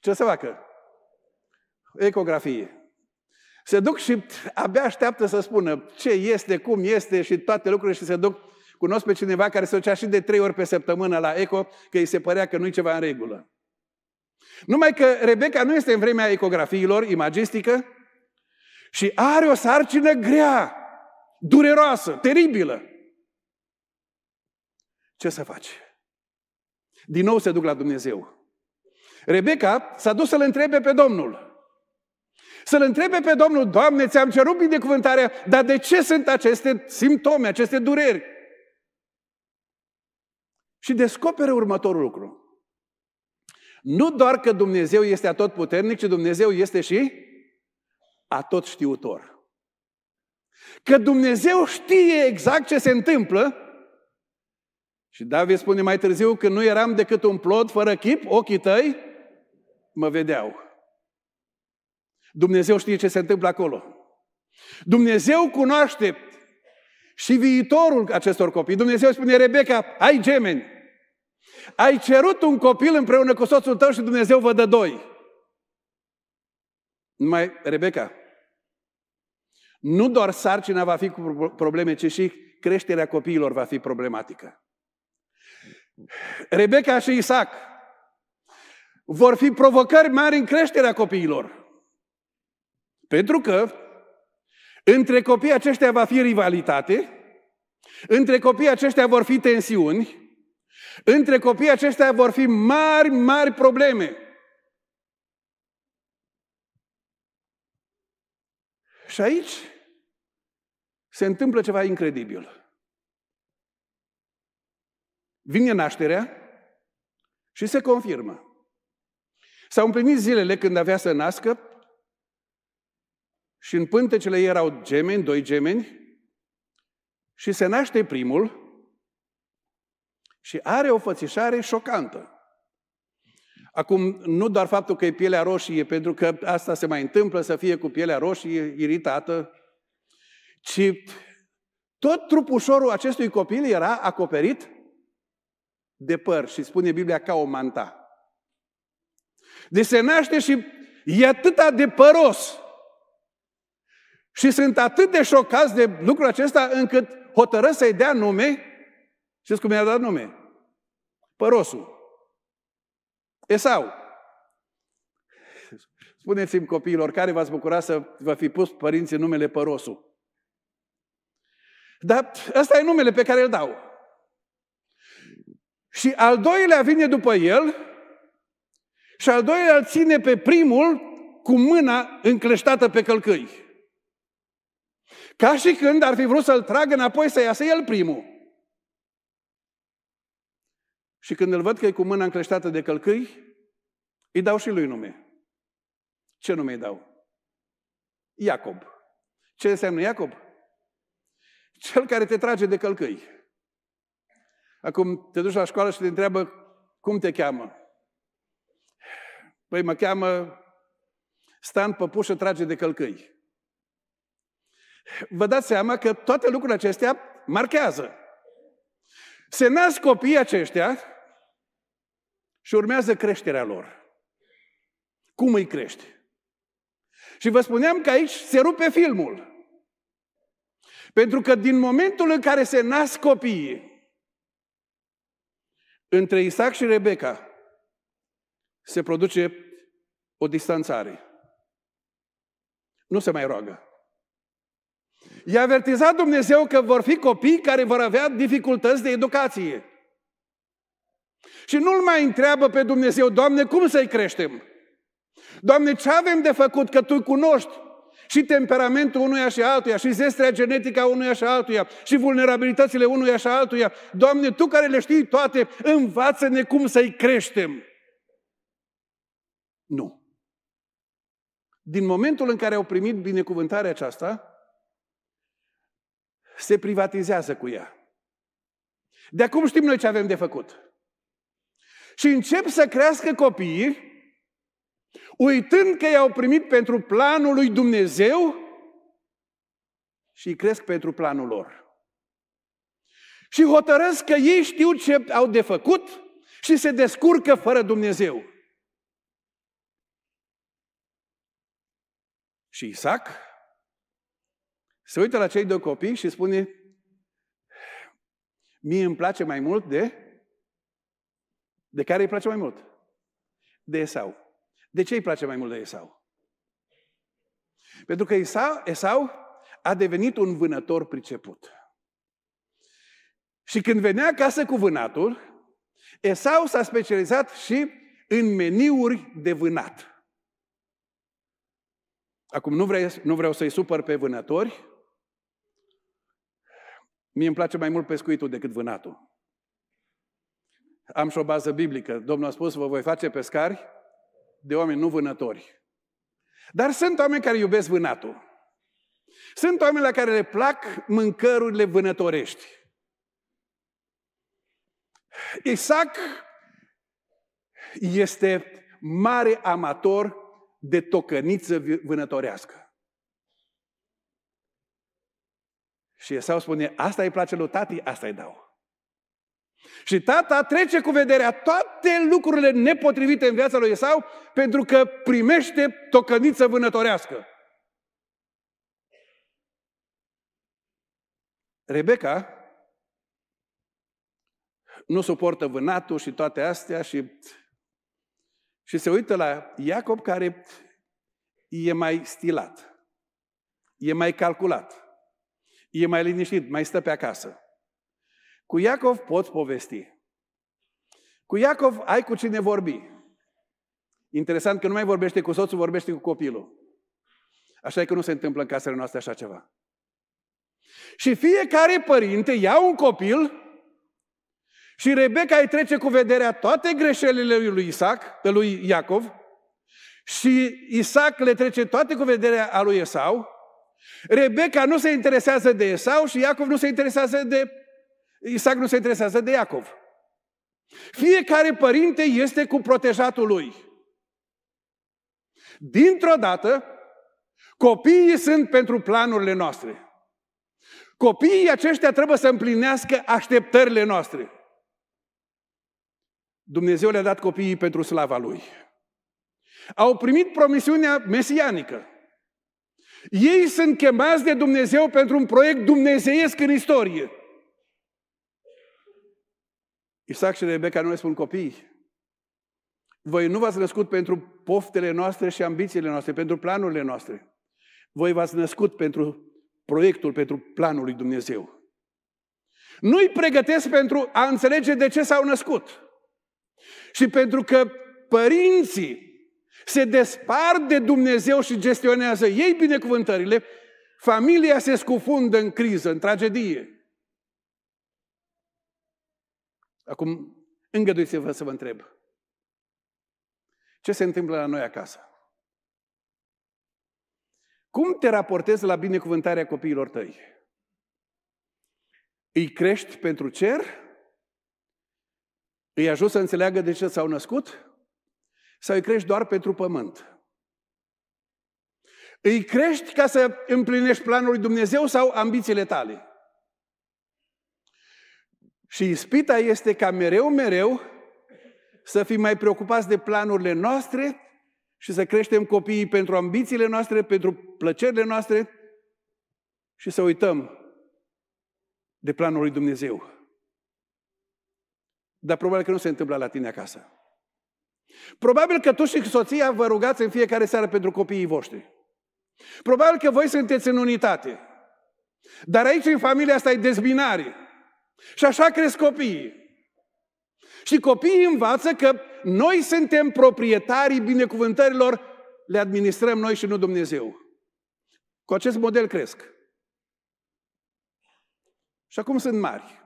Ce să facă? Ecografie. Se duc și abia așteaptă să spună ce este, cum este și toate lucrurile și se duc. Cunosc pe cineva care se ducea și de trei ori pe săptămână la eco, că îi se părea că nu-i ceva în regulă. Numai că Rebecca nu este în vremea ecografiilor, imagistică, și are o sarcină grea, dureroasă, teribilă. Ce să faci? Din nou se duc la Dumnezeu. Rebecca s-a dus să-L întrebe pe Domnul. Să-L întrebe pe Domnul, Doamne, ți-am cerut binecuvântarea, dar de ce sunt aceste simptome, aceste dureri? Și descoperă următorul lucru. Nu doar că Dumnezeu este puternic, ci Dumnezeu este și atot știutor. Că Dumnezeu știe exact ce se întâmplă și David spune mai târziu că nu eram decât un plod fără chip, ochii tăi mă vedeau. Dumnezeu știe ce se întâmplă acolo. Dumnezeu cunoaște și viitorul acestor copii. Dumnezeu spune, Rebecca, ai gemeni ai cerut un copil împreună cu soțul tău și Dumnezeu vă dă doi. Numai, Rebecca, nu doar sarcina va fi cu probleme, ci și creșterea copiilor va fi problematică. Rebecca și Isaac vor fi provocări mari în creșterea copiilor. Pentru că între copiii aceștia va fi rivalitate, între copiii aceștia vor fi tensiuni, între copiii aceștia vor fi mari, mari probleme. Și aici se întâmplă ceva incredibil. Vine nașterea și se confirmă. S-au împlinit zilele când avea să nască și în pântecele ei erau gemeni, doi gemeni, și se naște primul, și are o fățișare șocantă. Acum, nu doar faptul că e pielea roșie, pentru că asta se mai întâmplă să fie cu pielea roșie, iritată, ci tot trupușorul acestui copil era acoperit de păr și spune Biblia ca o manta. Deci se naște și e atât de păros și sunt atât de șocați de lucrul acesta încât hotărăsc să-i dea nume Știți cum i-a dat nume? Părosul. Esau. Spuneți-mi copiilor, care v-ați bucura să vă fi pus părinții numele Părosul? Dar ăsta e numele pe care îl dau. Și al doilea vine după el și al doilea îl ține pe primul cu mâna încleștată pe călcâi. Ca și când ar fi vrut să-l tragă înapoi să iasă el primul. Și când îl văd că e cu mâna încleștată de călcâi, îi dau și lui nume. Ce nume îi dau? Iacob. Ce înseamnă Iacob? Cel care te trage de călcâi. Acum te duci la școală și te întreabă cum te cheamă. Păi mă cheamă Stan Păpușă trage de călcâi. Vă dați seama că toate lucrurile acestea marchează. Se nasc copiii aceștia și urmează creșterea lor. Cum îi crești? Și vă spuneam că aici se rupe filmul. Pentru că din momentul în care se nasc copiii, între Isaac și Rebecca se produce o distanțare. Nu se mai roagă. I-a avertizat Dumnezeu că vor fi copii care vor avea dificultăți de educație. Și nu-L mai întreabă pe Dumnezeu, Doamne, cum să-i creștem? Doamne, ce avem de făcut că Tu cunoști? și temperamentul unuia și altuia, și zestrea genetică a unuia și altuia, și vulnerabilitățile unuia și altuia. Doamne, Tu care le știi toate, învață-ne cum să-i creștem. Nu. Din momentul în care au primit binecuvântarea aceasta, se privatizează cu ea. De acum știm noi ce avem de făcut. Și încep să crească copiii, uitând că i-au primit pentru planul lui Dumnezeu și cresc pentru planul lor. Și hotărăsc că ei știu ce au de făcut și se descurcă fără Dumnezeu. Și Isaac se uită la cei doi copii și spune, mie îmi place mai mult de de care îi place mai mult? De Esau. De ce îi place mai mult de Esau? Pentru că Esau, Esau a devenit un vânător priceput. Și când venea acasă cu vânatul, Esau s-a specializat și în meniuri de vânat. Acum nu vreau, nu vreau să-i supăr pe vânători. Mie îmi place mai mult pescuitul decât vânatul am și o bază biblică. Domnul a spus, vă voi face pescari de oameni nu vânători. Dar sunt oameni care iubesc vânatul. Sunt oameni la care le plac mâncărurile vânătorești. Isaac este mare amator de tocăniță vânătorească. Și Esau spune, asta îi place lui tati, asta îi dau. Și tata trece cu vederea toate lucrurile nepotrivite în viața lui Esau pentru că primește tocăniță vânătorească. Rebecca nu suportă vânatul și toate astea și, și se uită la Iacob care e mai stilat, e mai calculat, e mai liniștit, mai stă pe acasă. Cu Iacov poți povesti. Cu Iacov ai cu cine vorbi. Interesant că nu mai vorbește cu soțul, vorbește cu copilul. Așa e că nu se întâmplă în casele noastre așa ceva. Și fiecare părinte ia un copil și Rebecca îi trece cu vederea toate greșelile lui Isaac, lui Iacov și Isaac le trece toate cu vederea a lui Esau. Rebecca nu se interesează de Esau și Iacov nu se interesează de Isaac nu se interesează de Iacov. Fiecare părinte este cu protejatul lui. Dintr-o dată, copiii sunt pentru planurile noastre. Copiii aceștia trebuie să împlinească așteptările noastre. Dumnezeu le-a dat copiii pentru slava Lui. Au primit promisiunea mesianică. Ei sunt chemați de Dumnezeu pentru un proiect dumnezeiesc în istorie. Isaac și Rebecca nu le spun copii. Voi nu v-ați născut pentru poftele noastre și ambițiile noastre, pentru planurile noastre. Voi v-ați născut pentru proiectul, pentru planul lui Dumnezeu. Nu-i pregătesc pentru a înțelege de ce s-au născut. Și pentru că părinții se despart de Dumnezeu și gestionează ei binecuvântările, familia se scufundă în criză, în tragedie. Acum, îngăduiți-vă să vă întreb. Ce se întâmplă la noi acasă? Cum te raportezi la binecuvântarea copiilor tăi? Îi crești pentru cer? Îi ajut să înțeleagă de ce s-au născut? Sau îi crești doar pentru pământ? Îi crești ca să împlinești planul lui Dumnezeu sau ambițiile tale? Și ispita este ca mereu, mereu să fim mai preocupați de planurile noastre și să creștem copiii pentru ambițiile noastre, pentru plăcerile noastre și să uităm de planul lui Dumnezeu. Dar probabil că nu se întâmplă la tine acasă. Probabil că tu și soția vă rugați în fiecare seară pentru copiii voștri. Probabil că voi sunteți în unitate. Dar aici, în familia asta, e dezbinare. Și așa cresc copiii. Și copiii învață că noi suntem proprietarii binecuvântărilor, le administrăm noi și nu Dumnezeu. Cu acest model cresc. Și acum sunt mari.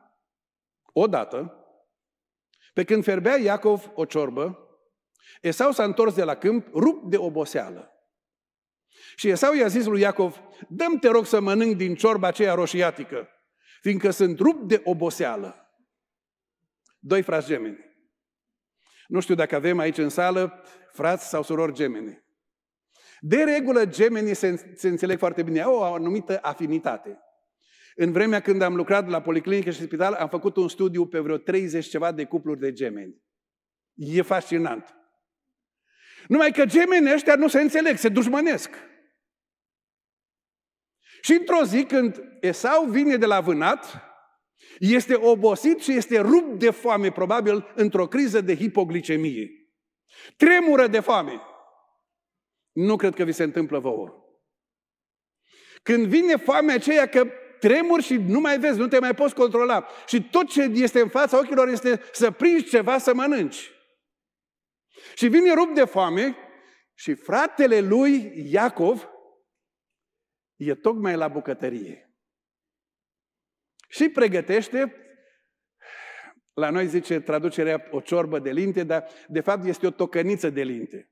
Odată, pe când ferbea Iacov o ciorbă, Esau s-a întors de la câmp, rupt de oboseală. Și Esau i-a zis lui Iacov, dăm te rog să mănânc din ciorba aceea roșiatică fiindcă sunt rupt de oboseală. Doi frați gemeni. Nu știu dacă avem aici în sală frați sau surori gemeni. De regulă, gemenii se, se înțeleg foarte bine, au o anumită afinitate. În vremea când am lucrat la policlinică și spital, am făcut un studiu pe vreo 30 ceva de cupluri de gemeni. E fascinant. Numai că gemenii ăștia nu se înțeleg, se dușmănesc. Și într-o zi, când Esau vine de la vânat, este obosit și este rupt de foame, probabil într-o criză de hipoglicemie. Tremură de foame. Nu cred că vi se întâmplă vouă. Când vine foamea aceea că tremuri și nu mai vezi, nu te mai poți controla. Și tot ce este în fața ochilor este să prinzi ceva să mănânci. Și vine rupt de foame și fratele lui Iacov, e tocmai la bucătărie. Și pregătește, la noi zice traducerea o ciorbă de linte, dar de fapt este o tocăniță de linte.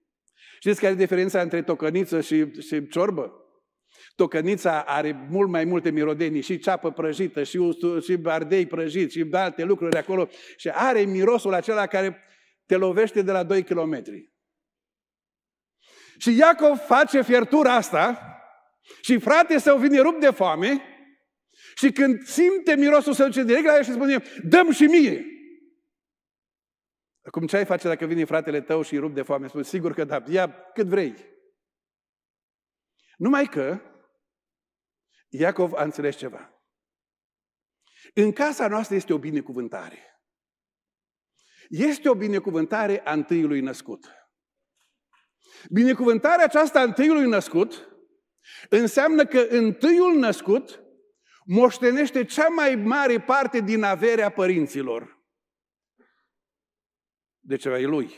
Știți care e diferența între tocăniță și, și ciorbă? Tocănița are mult mai multe mirodenii, și ceapă prăjită, și, ustu, și ardei prăjit, și alte lucruri acolo. Și are mirosul acela care te lovește de la 2 kilometri. Și Iacov face fiertura asta, și frate său vine rupt de foame și când simte mirosul, său duce direct la el și spune, dăm și mie. Acum ce ai face dacă vine fratele tău și rup de foame? Spune, sigur că da, ia cât vrei. Numai că Iacov a înțeles ceva. În casa noastră este o binecuvântare. Este o binecuvântare a întâiului născut. Binecuvântarea aceasta a întâiului născut Înseamnă că întâiul născut moștenește cea mai mare parte din averea părinților. ceva e lui.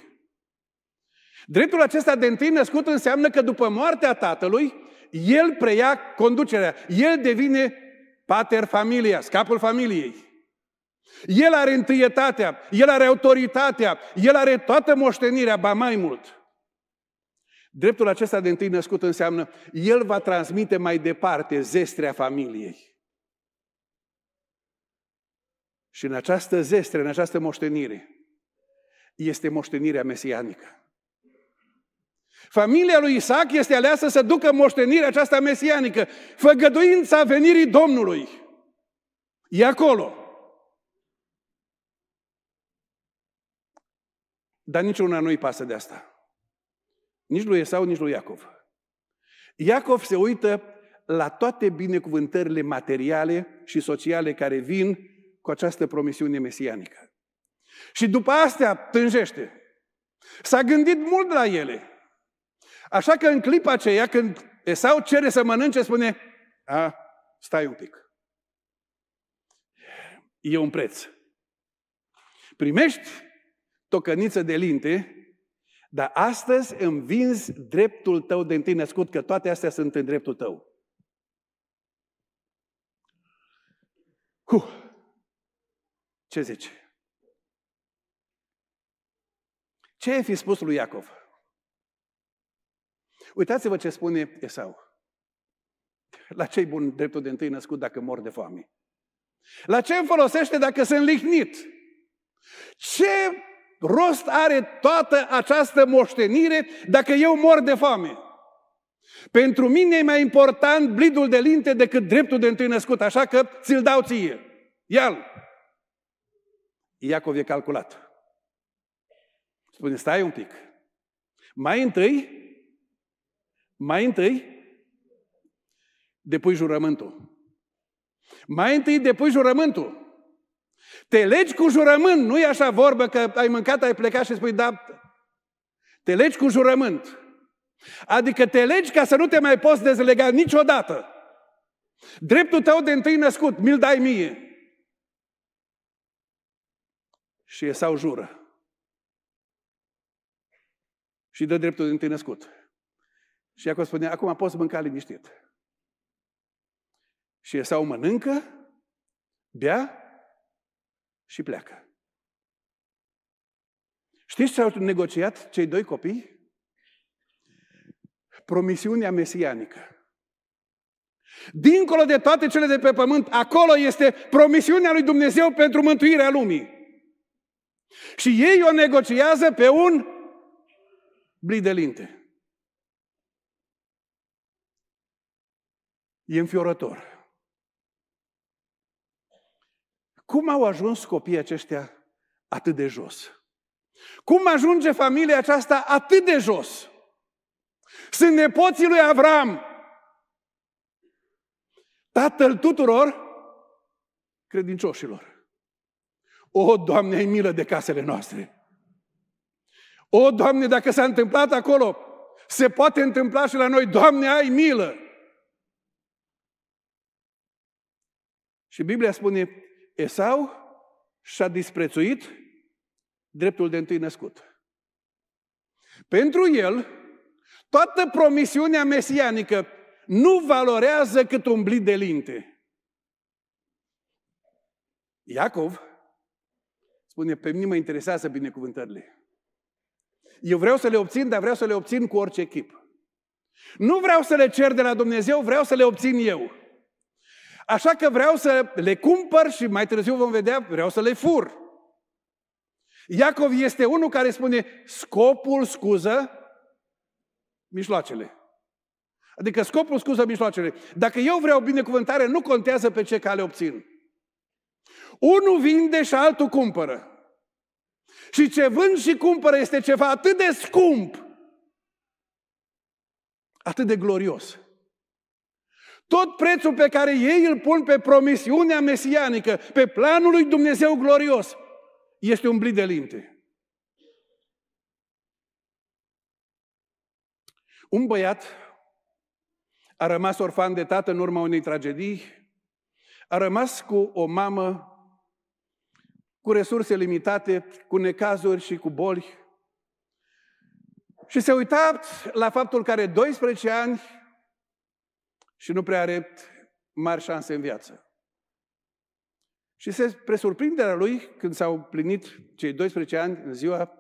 Dreptul acesta de întâi născut înseamnă că după moartea tatălui, el preia conducerea. El devine pater familia, scapul familiei. El are întâietatea, el are autoritatea, el are toată moștenirea, ba mai mult – Dreptul acesta de întâi născut înseamnă el va transmite mai departe zestrea familiei. Și în această zestre, în această moștenire, este moștenirea mesianică. Familia lui Isaac este aleasă să ducă moștenirea aceasta mesianică, făgăduința venirii Domnului. E acolo. Dar niciuna nu-i pasă de asta. Nici lui Esau, nici lui Iacov. Iacov se uită la toate binecuvântările materiale și sociale care vin cu această promisiune mesianică. Și după astea tânjește. S-a gândit mult la ele. Așa că în clipa aceea, când Esau cere să mănânce, spune, a, stai un pic. E un preț. Primești tocăniță de linte dar astăzi învinzi dreptul tău de întâi născut, că toate astea sunt în dreptul tău. Huh. Ce zici? Ce ai fi spus lui Iacov? Uitați-vă ce spune Esau. La ce-i bun dreptul de întâi născut dacă mor de foame? La ce îmi folosește dacă sunt lihnit? Ce rost are toată această moștenire dacă eu mor de foame? Pentru mine e mai important blidul de linte decât dreptul de întâi născut, așa că ți-l dau ție. Ia-l! Iacov e calculat. Spune, stai un pic. Mai întâi, mai întâi, depui jurământul. Mai întâi depui jurământul. Te legi cu jurământ, nu e așa vorbă că ai mâncat, ai plecat și spui da. Te legi cu jurământ. Adică te legi ca să nu te mai poți dezlega niciodată. Dreptul tău de întâi născut, mi-l dai mie. Și sau jură. Și dă dreptul de întâi născut. Și Iacov spune, acum poți mânca liniștit. Și sau mănâncă, bea și pleacă. Știți ce au negociat cei doi copii? Promisiunea mesianică. Dincolo de toate cele de pe pământ, acolo este promisiunea lui Dumnezeu pentru mântuirea lumii. Și ei o negociază pe un blidelinte. E înfiorător. Cum au ajuns copiii aceștia atât de jos? Cum ajunge familia aceasta atât de jos? Sunt nepoții lui Avram, tatăl tuturor credincioșilor. O, Doamne, ai milă de casele noastre! O, Doamne, dacă s-a întâmplat acolo, se poate întâmpla și la noi. Doamne, ai milă! Și Biblia spune, Esau și-a disprețuit dreptul de întâi născut. Pentru el, toată promisiunea mesianică nu valorează cât un blid de linte. Iacov spune, pe mine mă interesează binecuvântările. Eu vreau să le obțin, dar vreau să le obțin cu orice chip. Nu vreau să le cer de la Dumnezeu, vreau să le obțin eu. Așa că vreau să le cumpăr și mai târziu vom vedea, vreau să le fur. Iacov este unul care spune scopul scuză mijloacele. Adică scopul scuză mijloacele. Dacă eu vreau binecuvântare, nu contează pe ce cale obțin. Unul vinde și altul cumpără. Și ce vând și cumpără este ceva atât de scump, atât de glorios, tot prețul pe care ei îl pun pe promisiunea mesianică, pe planul lui Dumnezeu glorios, este umblit de linte. Un băiat a rămas orfan de tată în urma unei tragedii, a rămas cu o mamă cu resurse limitate, cu necazuri și cu boli. Și se uita la faptul că are 12 ani și nu prea are mari șanse în viață. Și se presurprinderea lui când s-au plinit cei 12 ani, în ziua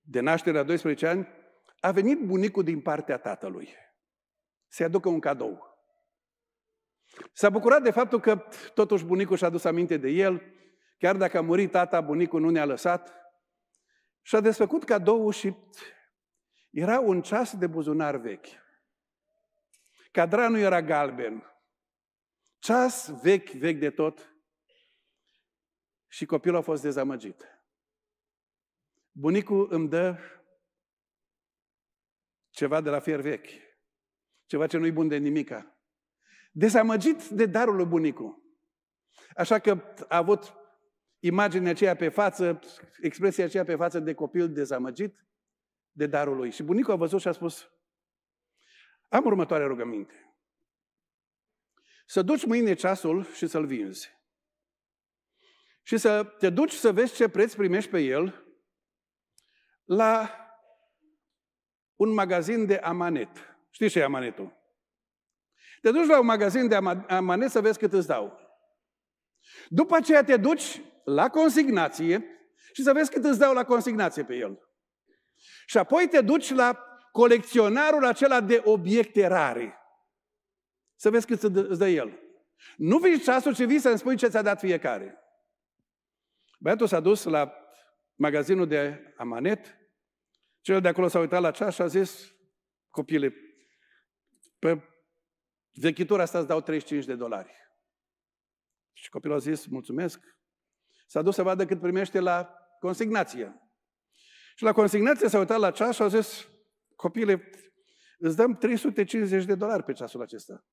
de naștere la 12 ani, a venit bunicul din partea tatălui să-i aducă un cadou. S-a bucurat de faptul că totuși bunicul și-a dus aminte de el, chiar dacă a murit tata, bunicul nu ne-a lăsat. Și-a desfăcut cadou și era un ceas de buzunar vechi. Cadranul era galben. Ceas vechi, vechi de tot. Și copilul a fost dezamăgit. Bunicul îmi dă ceva de la fier vechi. Ceva ce nu-i bun de nimica. Dezamăgit de darul lui bunicul. Așa că a avut imaginea aceea pe față, expresia aceea pe față de copil dezamăgit de darul lui. Și bunicul a văzut și a spus, am următoarea rugăminte. Să duci mâine ceasul și să-l vinzi. Și să te duci să vezi ce preț primești pe el la un magazin de amanet. Știi ce e amanetul? Te duci la un magazin de amanet să vezi cât îți dau. După aceea te duci la consignație și să vezi cât îți dau la consignație pe el. Și apoi te duci la colecționarul acela de obiecte rare. Să vezi cât îți dă el. Nu vii ceasul, ci vii să-mi spui ce ți-a dat fiecare. Băiatul s-a dus la magazinul de amanet, cel de acolo s-a uitat la ceas și a zis, copile, pe vechitura asta îți dau 35 de dolari. Și copilul a zis, mulțumesc. S-a dus să vadă cât primește la consignație. Și la consignație s-a uitat la ceas și a zis, Copile, îți dăm 350 de dolari pe ceasul acesta.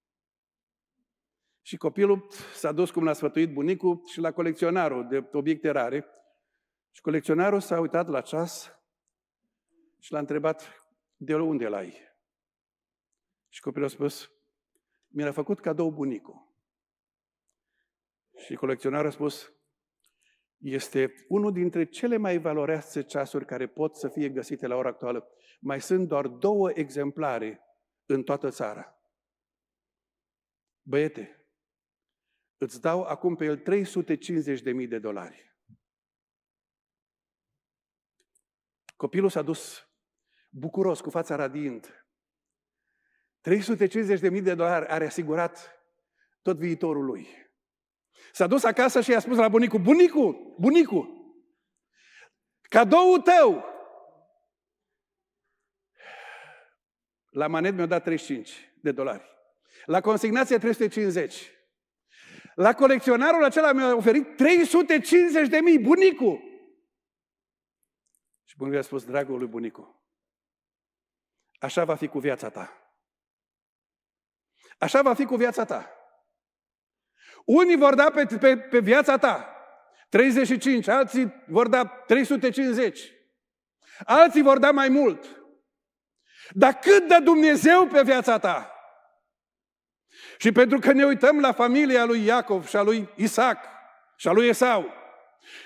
Și copilul s-a dus cum l-a sfătuit bunicul și la colecționarul de obiecte rare. Și colecționarul s-a uitat la ceas și l-a întrebat, de unde l-ai? Și copilul a spus, mi l-a făcut cadou bunicul. Și colecționarul a spus, este unul dintre cele mai valoroase ceasuri care pot să fie găsite la ora actuală. Mai sunt doar două exemplare în toată țara. Băiete, îți dau acum pe el 350.000 de dolari. Copilul s-a dus bucuros, cu fața radiant. 350.000 de dolari are asigurat tot viitorul lui. S-a dus acasă și i-a spus la bunicu, bunicu, bunicu, cadoul tău! La manet mi-a dat 35 de dolari. La consignație 350. La colecționarul acela mi-a oferit 350 de mii, bunicu! Și i a spus, dragul lui bunicu, așa va fi cu viața ta. Așa va fi cu viața ta. Unii vor da pe, pe, pe viața ta 35, alții vor da 350, alții vor da mai mult. Dar cât dă Dumnezeu pe viața ta? Și pentru că ne uităm la familia lui Iacov și a lui Isaac și a lui Esau,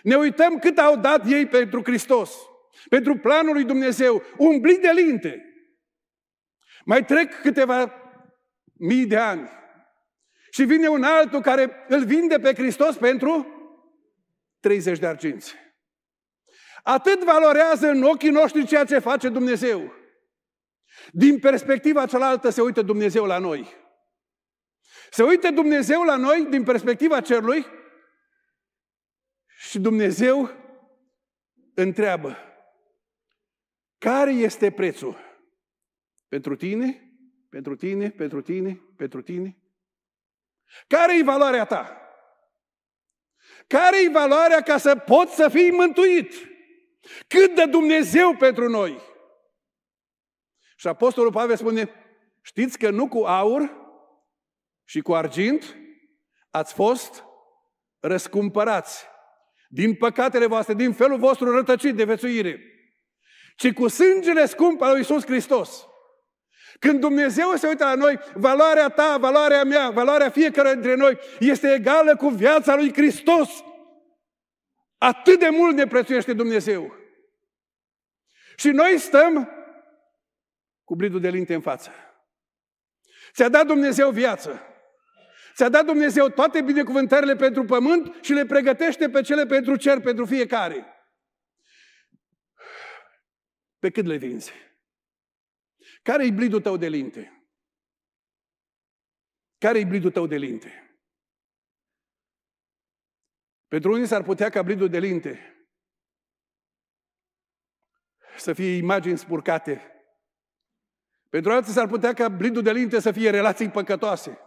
ne uităm cât au dat ei pentru Hristos, pentru planul lui Dumnezeu, umblit de linte. Mai trec câteva mii de ani și vine un altul care îl vinde pe Hristos pentru 30 de arginți. Atât valorează în ochii noștri ceea ce face Dumnezeu. Din perspectiva cealaltă se uită Dumnezeu la noi. Se uită Dumnezeu la noi din perspectiva cerului și Dumnezeu întreabă, care este prețul? Pentru tine, pentru tine, pentru tine, pentru tine, care-i valoarea ta? Care-i valoarea ca să poți să fii mântuit? Cât de Dumnezeu pentru noi? Și Apostolul Pavel spune, știți că nu cu aur și cu argint ați fost răscumpărați din păcatele voastre, din felul vostru rătăcit de vețuire, ci cu sângele scump al lui Iisus Hristos, când Dumnezeu se uită la noi, valoarea ta, valoarea mea, valoarea fiecare dintre noi este egală cu viața lui Hristos. Atât de mult ne prețuiește Dumnezeu. Și noi stăm cu blidul de linte în față. Ți-a dat Dumnezeu viață. Ți-a dat Dumnezeu toate binecuvântările pentru pământ și le pregătește pe cele pentru cer, pentru fiecare. Pe cât le vinzi? Care-i blidul tău de linte? Care-i blidul tău de linte? Pentru unii s-ar putea ca blidul de linte să fie imagini spurcate. Pentru alții s-ar putea ca blidul de linte să fie relații păcătoase.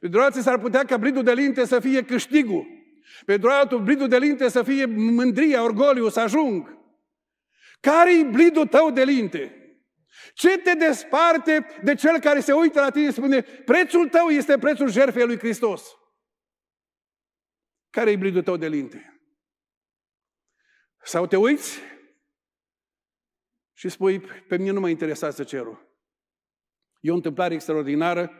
Pentru alții s-ar putea ca blidul de linte să fie câștigul. Pentru altul blidul de linte să fie mândria, orgoliu, să ajung. Care-i blidul tău de linte? Ce te desparte de cel care se uită la tine și spune prețul tău este prețul jertfei lui Hristos? Care e blidul tău de linte? Sau te uiți și spui, pe mine nu mă interesează cerul. E o întâmplare extraordinară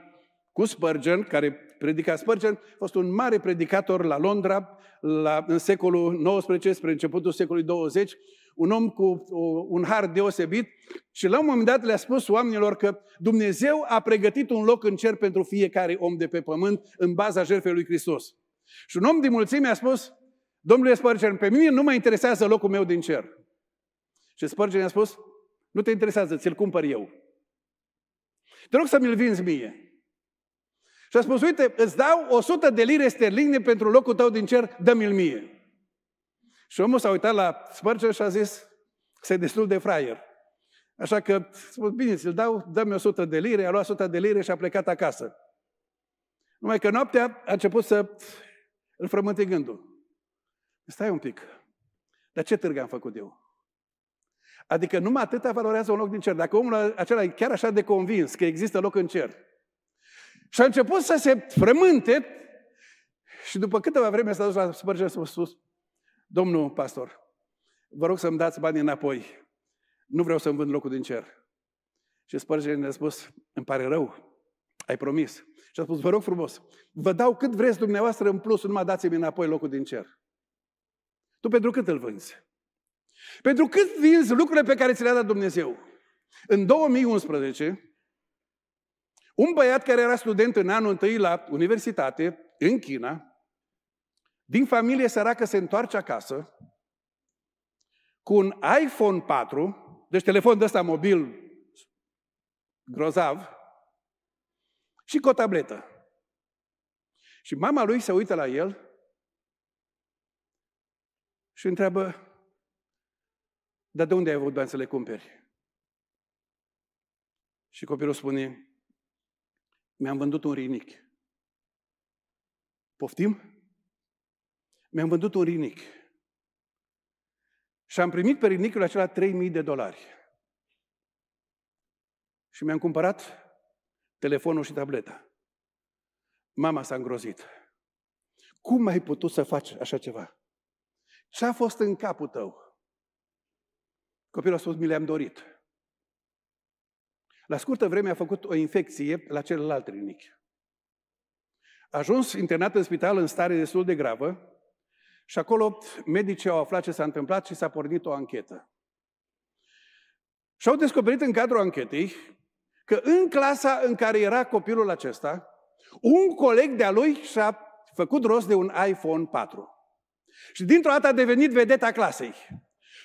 cu Spurgeon, care predica Spurgeon, a fost un mare predicator la Londra la, în secolul XIX, spre începutul secolului 20, un om cu un har deosebit și la un moment dat le-a spus oamenilor că Dumnezeu a pregătit un loc în cer pentru fiecare om de pe pământ în baza jertfei lui Hristos. Și un om din mulțime a spus, Domnule Spărgen, pe mine nu mă interesează locul meu din cer. Și Spărgen a spus, nu te interesează, ți-l cumpăr eu. Te rog să mi-l vinzi mie. Și a spus, uite, îți dau 100 de lire sterline pentru locul tău din cer, dă-mi-l mie. Și omul s-a uitat la spărger și a zis că destul de fraier. Așa că spus, bine, ți-l dau, dă-mi 100 de lire, a luat 100 de lire și a plecat acasă. Numai că noaptea a început să îl frământe gândul. Stai un pic, dar ce târg am făcut eu? Adică numai atâta valorează un loc din cer. Dacă omul acela e chiar așa de convins că există loc în cer. Și a început să se frământe și după câteva vreme s-a dus la spărger și a spus, Domnul pastor, vă rog să-mi dați banii înapoi. Nu vreau să-mi vând locul din cer. Și spărgele ne-a spus, îmi pare rău, ai promis. Și a spus, vă rog frumos, vă dau cât vreți dumneavoastră în plus, numai dați-mi înapoi locul din cer. Tu pentru cât îl vânzi? Pentru cât vinzi lucrurile pe care ți le-a dat Dumnezeu? În 2011, un băiat care era student în anul întâi la universitate, în China, din familie săracă se întoarce acasă cu un iPhone 4, deci telefon de ăsta mobil grozav, și cu o tabletă. Și mama lui se uită la el și întreabă, dar de unde ai avut bani să le cumperi? Și copilul spune, mi-am vândut un rinic. Poftim? mi-am vândut un rinic. Și am primit pe rinicul acela 3000 de dolari. Și mi-am cumpărat telefonul și tableta. Mama s-a îngrozit. Cum ai putut să faci așa ceva? Ce a fost în capul tău? Copilul a spus, mi le-am dorit. La scurtă vreme a făcut o infecție la celălalt rinichi. A ajuns internat în spital în stare destul de gravă, și acolo medicii au aflat ce s-a întâmplat și s-a pornit o anchetă. Și au descoperit în cadrul anchetei că în clasa în care era copilul acesta, un coleg de-a lui și-a făcut rost de un iPhone 4. Și dintr-o dată a devenit vedeta clasei.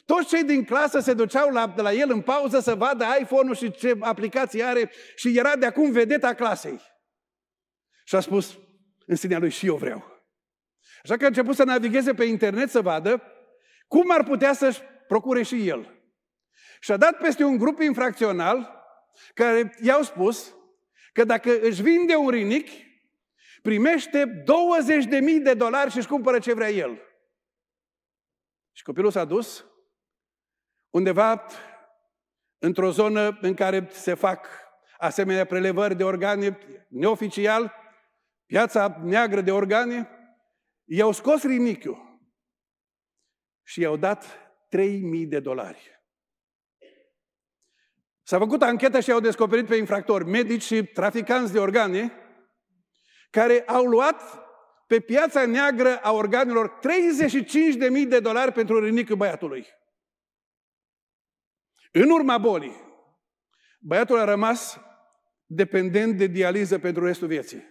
Toți cei din clasă se duceau la, la el în pauză să vadă iPhone-ul și ce aplicații are și era de acum vedeta clasei. Și a spus în sinea lui și eu vreau. Așa că a început să navigheze pe internet să vadă cum ar putea să-și procure și el. Și a dat peste un grup infracțional care i-au spus că dacă își vinde un rinic, primește 20.000 de dolari și își cumpără ce vrea el. Și copilul s-a dus undeva într-o zonă în care se fac asemenea prelevări de organe neoficial, piața neagră de organe, I-au scos rinichiul și i-au dat 3.000 de dolari. S-a făcut anchetă și au descoperit pe infractori, medici și traficanți de organe, care au luat pe piața neagră a organelor 35.000 de dolari pentru rinichiul băiatului. În urma bolii, băiatul a rămas dependent de dializă pentru restul vieții.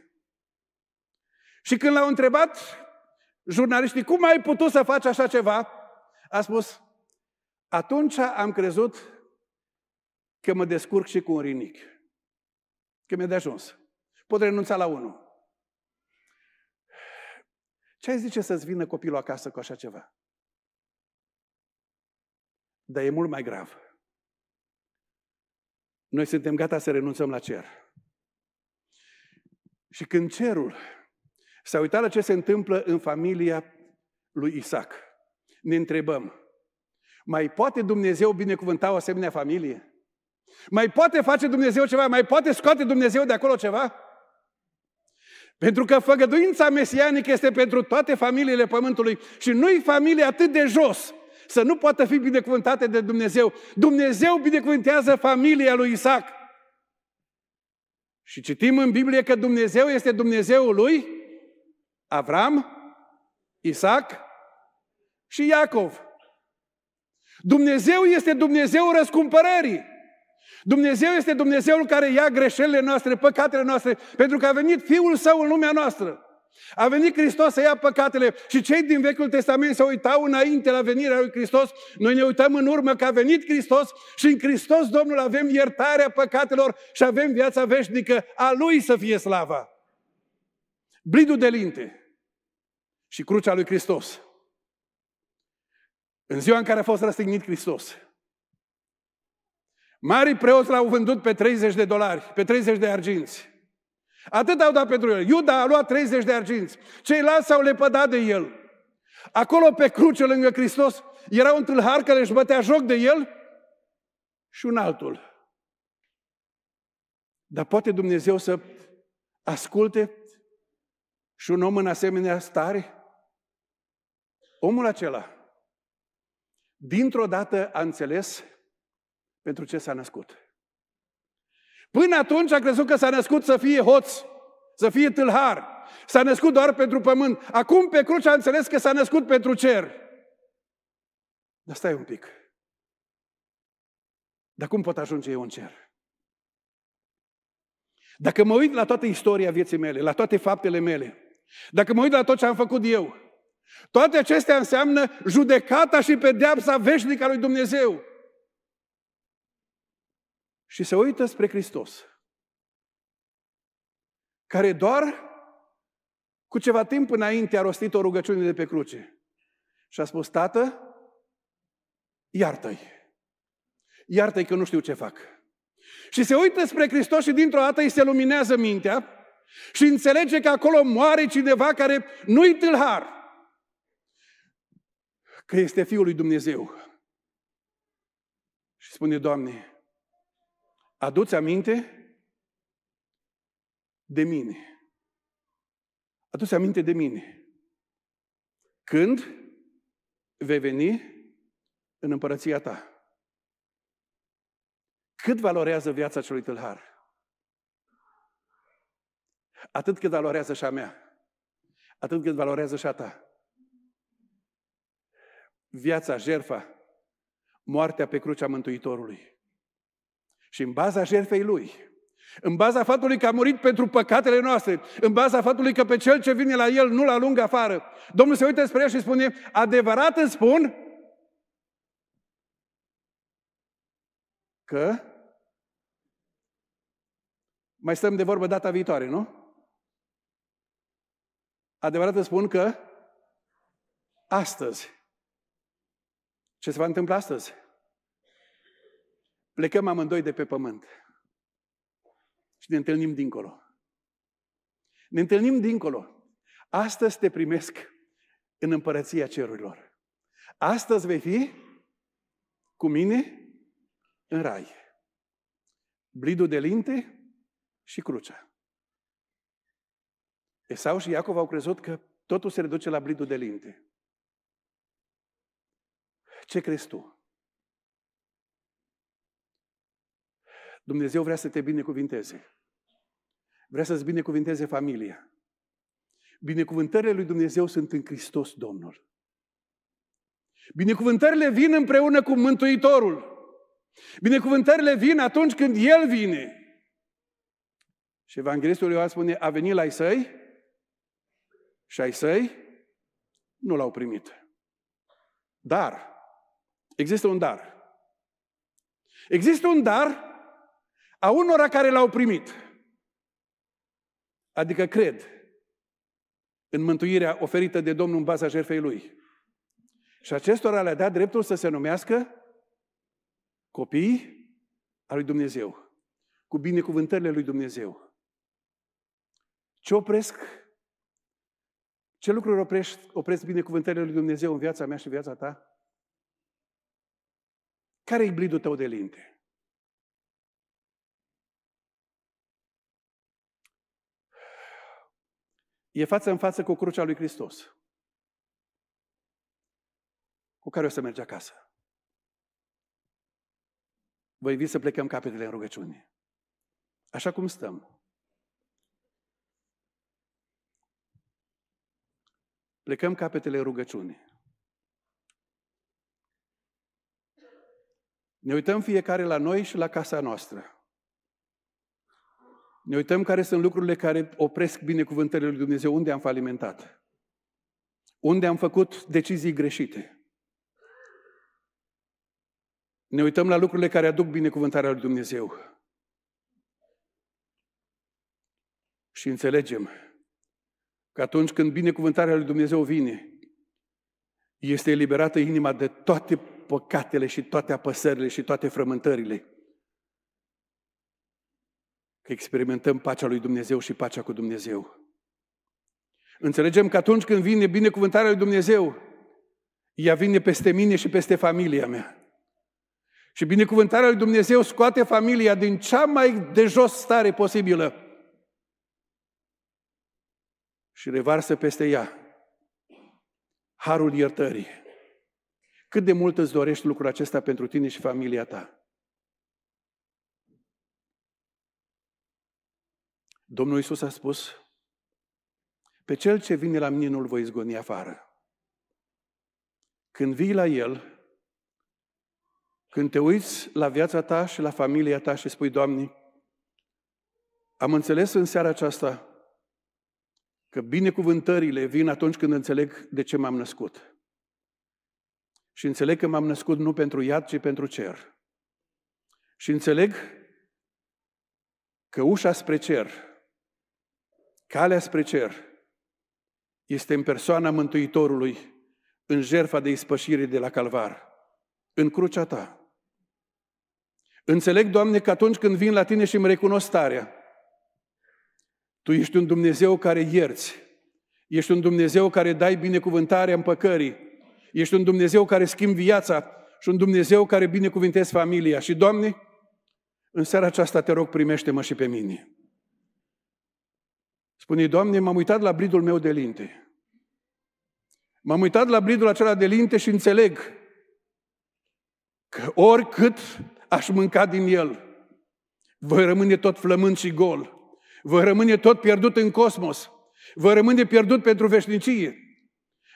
Și când l-au întrebat jurnaliștii, cum ai putut să faci așa ceva? A spus, atunci am crezut că mă descurc și cu un rinic. Că mi-a de ajuns. Pot renunța la unul. Ce ai zice să-ți vină copilul acasă cu așa ceva? Dar e mult mai grav. Noi suntem gata să renunțăm la cer. Și când cerul S-a uitat la ce se întâmplă în familia lui Isaac. Ne întrebăm, mai poate Dumnezeu binecuvânta o asemenea familie? Mai poate face Dumnezeu ceva? Mai poate scoate Dumnezeu de acolo ceva? Pentru că făgăduința mesianică este pentru toate familiile Pământului și nu-i familie atât de jos să nu poată fi binecuvântate de Dumnezeu. Dumnezeu binecuvântează familia lui Isaac. Și citim în Biblie că Dumnezeu este Dumnezeul lui Avram, Isaac și Iacov. Dumnezeu este Dumnezeu răscumpărării. Dumnezeu este Dumnezeul care ia greșelile noastre, păcatele noastre, pentru că a venit Fiul Său în lumea noastră. A venit Hristos să ia păcatele și cei din Vechiul Testament se uitau înainte la venirea lui Hristos. Noi ne uităm în urmă că a venit Hristos și în Hristos, Domnul, avem iertarea păcatelor și avem viața veșnică. A Lui să fie slava! bridul de linte și crucea lui Hristos. În ziua în care a fost răstignit Hristos, marii preoți l-au vândut pe 30 de dolari, pe 30 de arginți. Atât au dat pentru el. Iuda a luat 30 de arginți. Ceilalți s-au lepădat de el. Acolo pe cruce lângă Hristos era un tâlhar care își bătea joc de el și un altul. Dar poate Dumnezeu să asculte și un om în asemenea stare? Omul acela, dintr-o dată a înțeles pentru ce s-a născut. Până atunci a crezut că s-a născut să fie hoț, să fie tâlhar. S-a născut doar pentru pământ. Acum pe cruce a înțeles că s-a născut pentru cer. Dar stai un pic. Dar cum pot ajunge eu în cer? Dacă mă uit la toată istoria vieții mele, la toate faptele mele, dacă mă uit la tot ce am făcut eu, toate acestea înseamnă judecata și pedeapsa veșnică a lui Dumnezeu. Și se uită spre Hristos, care doar cu ceva timp înainte a rostit o rugăciune de pe cruce. Și a spus, Tată, iartă-i. Iartă-i că nu știu ce fac. Și se uită spre Hristos și dintr-o dată îi se luminează mintea și înțelege că acolo moare cineva care nu-i tâlhar, că este Fiul lui Dumnezeu. Și spune, Doamne, aduți aminte de mine. Aduți aminte de mine. Când vei veni în împărăția ta? Cât valorează viața celui tâlhar? Atât cât valorează și a mea. Atât cât valorează și a ta. Viața, jerfa, moartea pe crucea Mântuitorului. Și în baza jerfei Lui, în baza faptului că a murit pentru păcatele noastre, în baza faptului că pe cel ce vine la El nu-l alungă afară, Domnul se uită spre el și spune, adevărat îți spun că mai stăm de vorbă data viitoare, nu? Adevărat îți spun că astăzi, ce se va întâmpla astăzi? Plecăm amândoi de pe pământ și ne întâlnim dincolo. Ne întâlnim dincolo. Astăzi te primesc în împărăția cerurilor. Astăzi vei fi cu mine în rai. Blidul de linte și crucea. Esau și Iacov au crezut că totul se reduce la blidul de linte. Ce crezi tu? Dumnezeu vrea să te binecuvinteze. Vrea să-ți binecuvinteze familia. Binecuvântările lui Dumnezeu sunt în Hristos Domnul. Binecuvântările vin împreună cu Mântuitorul. Binecuvântările vin atunci când El vine. Și Evanghelistul Ioan spune, a venit la ei săi și ai săi nu l-au primit. Dar, există un dar. Există un dar a unora care l-au primit. Adică cred în mântuirea oferită de Domnul în baza jertfei lui. Și acestora le-a dat dreptul să se numească copii al lui Dumnezeu, cu binecuvântările lui Dumnezeu. Ce opresc ce lucruri oprești, opresc binecuvântările lui Dumnezeu în viața mea și viața ta? Care e blidul tău de linte? E față în față cu crucea lui Hristos, cu care o să mergi acasă. Voi invit să plecăm capetele în rugăciune. Așa cum stăm, Plecăm capetele rugăciunii. Ne uităm fiecare la noi și la casa noastră. Ne uităm care sunt lucrurile care opresc binecuvântările lui Dumnezeu, unde am falimentat, unde am făcut decizii greșite. Ne uităm la lucrurile care aduc binecuvântarea lui Dumnezeu. Și înțelegem că atunci când binecuvântarea lui Dumnezeu vine, este eliberată inima de toate păcatele și toate apăsările și toate frământările. Că experimentăm pacea lui Dumnezeu și pacea cu Dumnezeu. Înțelegem că atunci când vine binecuvântarea lui Dumnezeu, ea vine peste mine și peste familia mea. Și binecuvântarea lui Dumnezeu scoate familia din cea mai de jos stare posibilă și revarsă peste ea harul iertării. Cât de mult îți dorești lucrul acesta pentru tine și familia ta? Domnul Isus a spus, pe cel ce vine la mine nu-l voi izgoni afară. Când vii la el, când te uiți la viața ta și la familia ta și spui, Doamne, am înțeles în seara aceasta Că binecuvântările vin atunci când înțeleg de ce m-am născut. Și înțeleg că m-am născut nu pentru iad, ci pentru cer. Și înțeleg că ușa spre cer, calea spre cer, este în persoana Mântuitorului, în jerfa de ispășire de la calvar, în crucea ta. Înțeleg, Doamne, că atunci când vin la Tine și îmi recunosc starea, tu ești un Dumnezeu care ierți. Ești un Dumnezeu care dai binecuvântarea împăcării. Ești un Dumnezeu care schimbi viața și un Dumnezeu care binecuvintezi familia. Și, Doamne, în seara aceasta te rog, primește-mă și pe mine. Spune, Doamne, m-am uitat la bridul meu de linte. M-am uitat la bridul acela de linte și înțeleg că oricât aș mânca din el, voi rămâne tot flămând și gol vă rămâne tot pierdut în cosmos. Vă rămâne pierdut pentru veșnicie.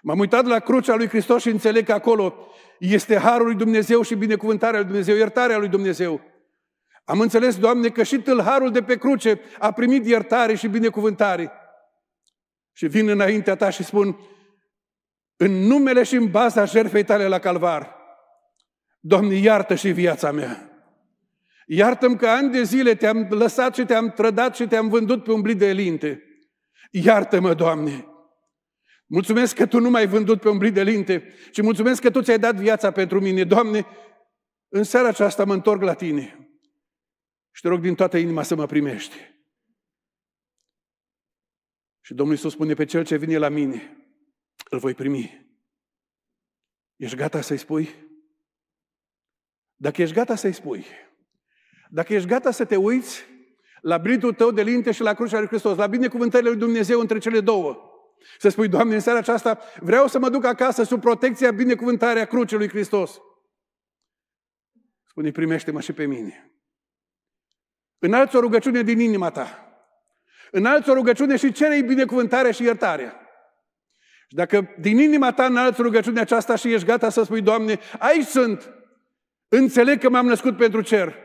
M-am uitat la crucea lui Hristos și înțeleg că acolo este harul lui Dumnezeu și binecuvântarea lui Dumnezeu, iertarea lui Dumnezeu. Am înțeles, Doamne, că și tâlharul de pe cruce a primit iertare și binecuvântare. Și vin înaintea ta și spun, în numele și în baza jertfei tale la calvar, Doamne, iartă și viața mea. Iartă-mi că ani de zile te-am lăsat și te-am trădat și te-am vândut pe un blid de linte. Iartă-mă, Doamne! Mulțumesc că Tu nu m-ai vândut pe un blid de linte, și mulțumesc că Tu ți-ai dat viața pentru mine. Doamne, în seara aceasta mă întorc la Tine și te rog din toată inima să mă primești. Și Domnul Iisus spune, pe cel ce vine la mine, îl voi primi. Ești gata să-i spui? Dacă ești gata să-i spui, dacă ești gata să te uiți la britul tău de linte și la crucea lui Hristos, la binecuvântările lui Dumnezeu între cele două, să spui, Doamne, în seara aceasta vreau să mă duc acasă sub protecția, binecuvântarea crucii lui Hristos. Spune, primește-mă și pe mine. Înalți o rugăciune din inima ta. Înalți o rugăciune și cere-i binecuvântarea și iertarea. Și dacă din inima ta înalți rugăciunea aceasta și ești gata să spui, Doamne, aici sunt, înțeleg că m-am născut pentru cer,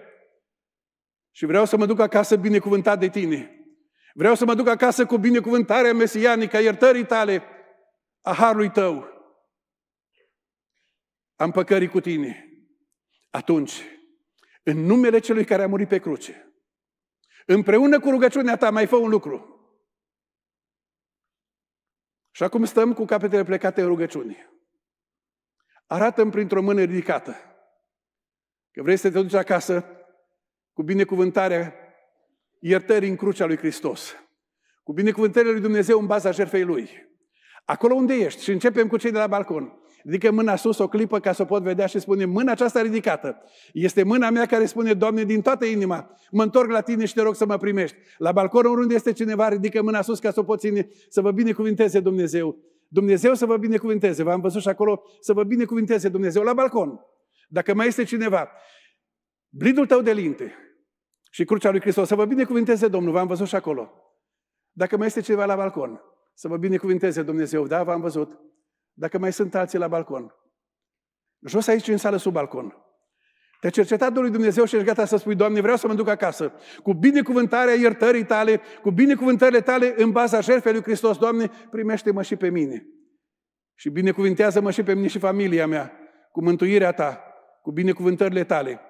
și vreau să mă duc acasă binecuvântat de tine. Vreau să mă duc acasă cu binecuvântarea mesianică, a iertării tale, a harului tău, Am păcării cu tine. Atunci, în numele celui care a murit pe cruce, împreună cu rugăciunea ta, mai fă un lucru. Și acum stăm cu capetele plecate în rugăciune. Arată-mi printr-o mână ridicată că vrei să te duci acasă cu binecuvântarea iertării în crucea lui Hristos, cu binecuvântarea lui Dumnezeu în baza jertfei Lui. Acolo unde ești și începem cu cei de la balcon. Ridică mâna sus o clipă ca să o pot vedea și spune, mâna aceasta ridicată este mâna mea care spune, Doamne, din toată inima, mă întorc la Tine și te rog să mă primești. La balcon oriunde este cineva, ridică mâna sus ca să o pot ține, să vă binecuvinteze Dumnezeu. Dumnezeu să vă binecuvinteze. V-am văzut și acolo să vă binecuvinteze Dumnezeu la balcon. Dacă mai este cineva, blidul tău de linte, și crucea lui Hristos. Să vă binecuvinteze Domnul, v-am văzut și acolo. Dacă mai este cineva la balcon, să vă binecuvinteze Dumnezeu, da, v-am văzut. Dacă mai sunt alții la balcon, jos aici în sală sub balcon. Te-a cercetat Domnul Dumnezeu și ești gata să spui, Doamne, vreau să mă duc acasă. Cu binecuvântarea iertării tale, cu binecuvântările tale în baza jertfei lui Hristos, Doamne, primește-mă și pe mine. Și binecuvintează-mă și pe mine și familia mea, cu mântuirea ta, cu binecuvântările tale.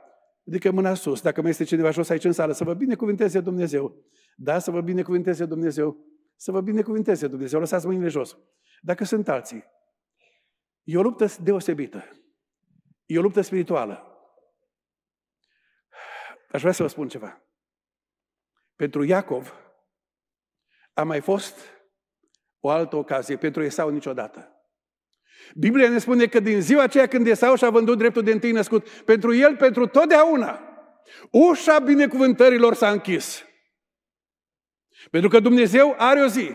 Ridică mâna sus. Dacă mai este cineva jos aici în sală, să vă binecuvinteze Dumnezeu. Da, să vă binecuvinteze Dumnezeu. Să vă binecuvinteze Dumnezeu. Lăsați mâinile jos. Dacă sunt alții, e o luptă deosebită. E o luptă spirituală. Aș vrea să vă spun ceva. Pentru Iacov a mai fost o altă ocazie, pentru Esau niciodată. Biblia ne spune că din ziua aceea când Esau și-a vândut dreptul de întâi născut, pentru el, pentru totdeauna, ușa binecuvântărilor s-a închis. Pentru că Dumnezeu are o zi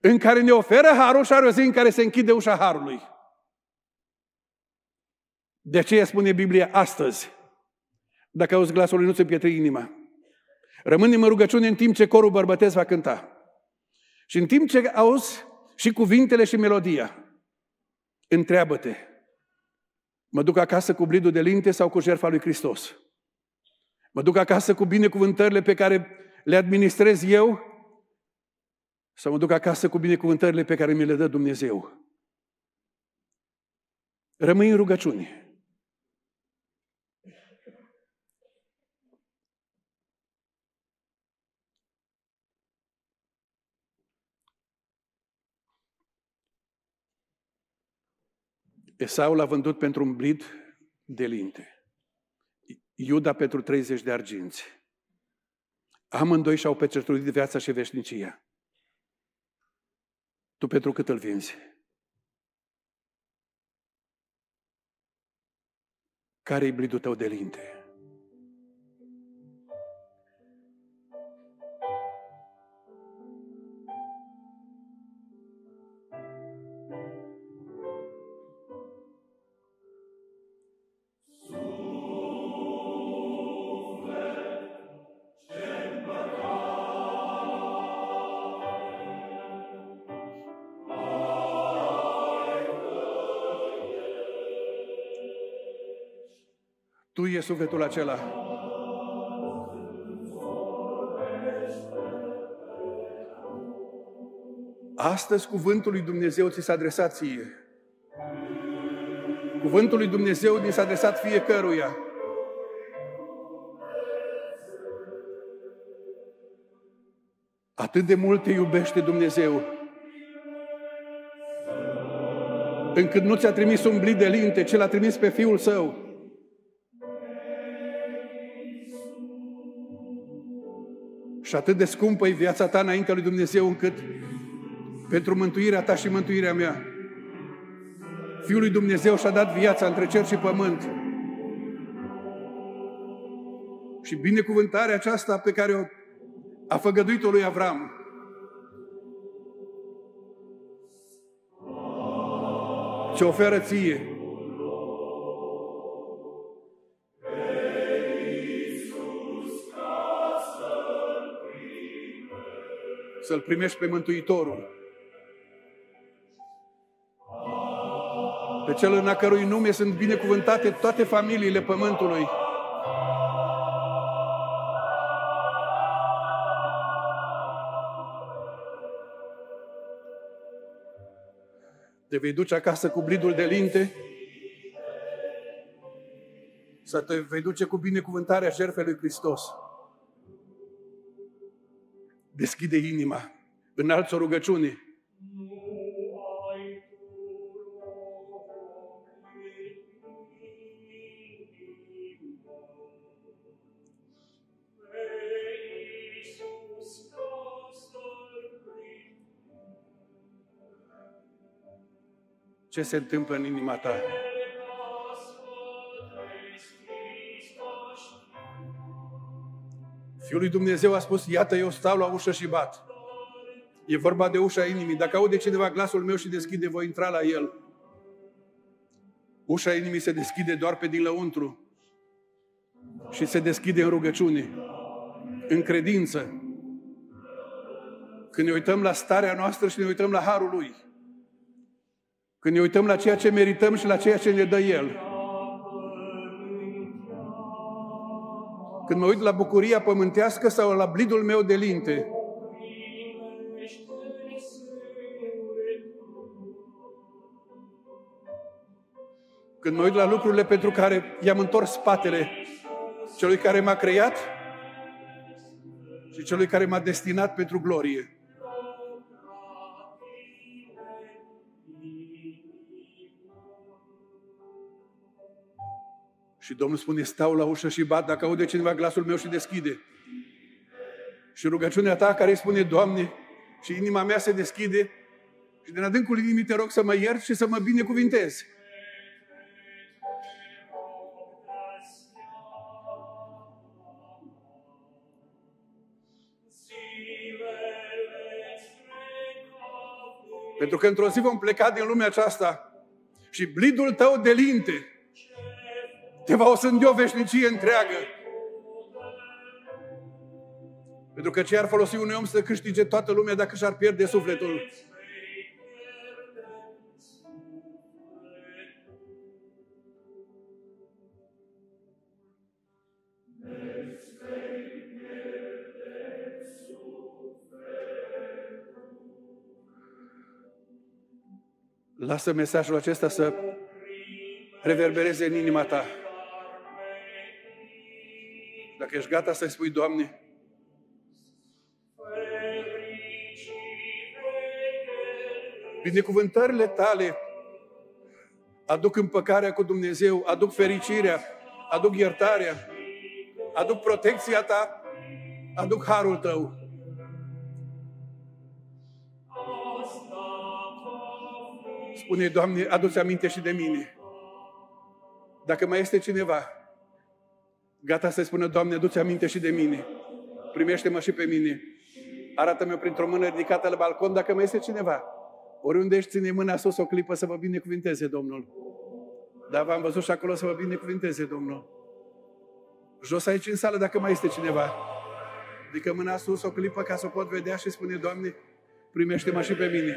în care ne oferă harul și are o zi în care se închide ușa harului. De aceea spune Biblia astăzi, dacă auzi glasul lui, nu-ți inima. Rămânem în rugăciune în timp ce corul bărbătesc va cânta. Și în timp ce auzi și cuvintele și melodia. Întreabă-te, mă duc acasă cu blidul de linte sau cu jertfa lui Hristos? Mă duc acasă cu binecuvântările pe care le administrez eu sau mă duc acasă cu binecuvântările pe care mi le dă Dumnezeu? Rămâi în rugăciune. Esau l-a vândut pentru un blid de linte. Iuda pentru 30 de arginți. Amândoi și-au pecetruit viața și veșnicia. Tu pentru cât îl vinzi? Care-i blidul tău de linte? lui e sufletul acela. Astăzi cuvântul lui Dumnezeu ți s-a adresat ție. Cuvântul lui Dumnezeu ți s-a adresat fiecăruia. Atât de mult te iubește Dumnezeu, încât nu ți-a trimis un blid de linte, ci l-a trimis pe Fiul Său, Și atât de scumpă e viața ta înaintea lui Dumnezeu încât pentru mântuirea ta și mântuirea mea. Fiul lui Dumnezeu și-a dat viața între cer și pământ. Și binecuvântarea aceasta pe care o a făgăduit-o lui Avram, ce oferă ție să-L primești pe Mântuitorul. Pe cel în a cărui nume sunt binecuvântate toate familiile pământului. Te vei duce acasă cu blidul de linte să te vei duce cu binecuvântarea jertfei lui Hristos. Deschide inima. Înalți o rugăciune. Ce se întâmplă în inima ta? Fiul lui Dumnezeu a spus, iată, eu stau la ușă și bat. E vorba de ușa inimii. Dacă aude cineva glasul meu și deschide, voi intra la el. Ușa inimii se deschide doar pe din lăuntru și se deschide în rugăciune, în credință. Când ne uităm la starea noastră și ne uităm la harul lui, când ne uităm la ceea ce merităm și la ceea ce ne dă el, când mă uit la bucuria pământească sau la blidul meu de linte. Când mă uit la lucrurile pentru care i-am întors spatele celui care m-a creat și celui care m-a destinat pentru glorie. Și Domnul spune, stau la ușă și bat, dacă aude cineva glasul meu și deschide. Și rugăciunea ta care îi spune, Doamne, și inima mea se deschide și din adâncul inimii te rog să mă ierți și să mă binecuvintez. Pentru că într-o zi vom pleca din lumea aceasta și blidul tău de linte te va osândi o veșnicie întreagă. Pentru că ce ar folosi unui om să câștige toată lumea dacă și-ar pierde sufletul? Lasă mesajul acesta să reverbereze în inima ta. Dacă ești gata să-i spui, Doamne, binecuvântările tale aduc împăcarea cu Dumnezeu, aduc fericirea, aduc iertarea, aduc protecția ta, aduc harul tău. Spune, Doamne, adu-ți aminte și de mine. Dacă mai este cineva Gata să-i spună, Doamne, du-ți aminte și de mine. Primește-mă și pe mine. Arată-mi printr-o mână ridicată la balcon dacă mai este cineva. Oriunde ești, ține mâna sus o clipă să vă binecuvinteze Domnul. Dar v-am văzut și acolo să vă binecuvinteze Domnul. Jos aici în sală dacă mai este cineva. Adică mâna sus o clipă ca să o pot vedea și spune, Doamne, primește-mă și pe mine.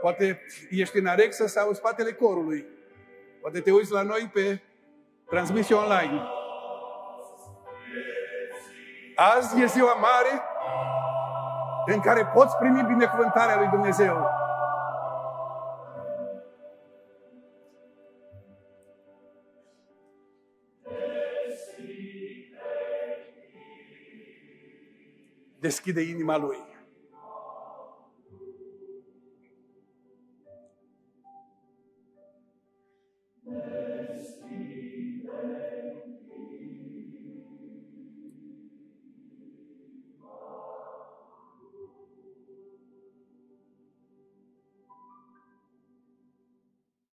Poate ești în arexă sau în spatele corului. Poate te uiți la noi pe Transmisie online. Azi e ziua mare în care poți primi binecuvântarea lui Dumnezeu. Deschide inima lui.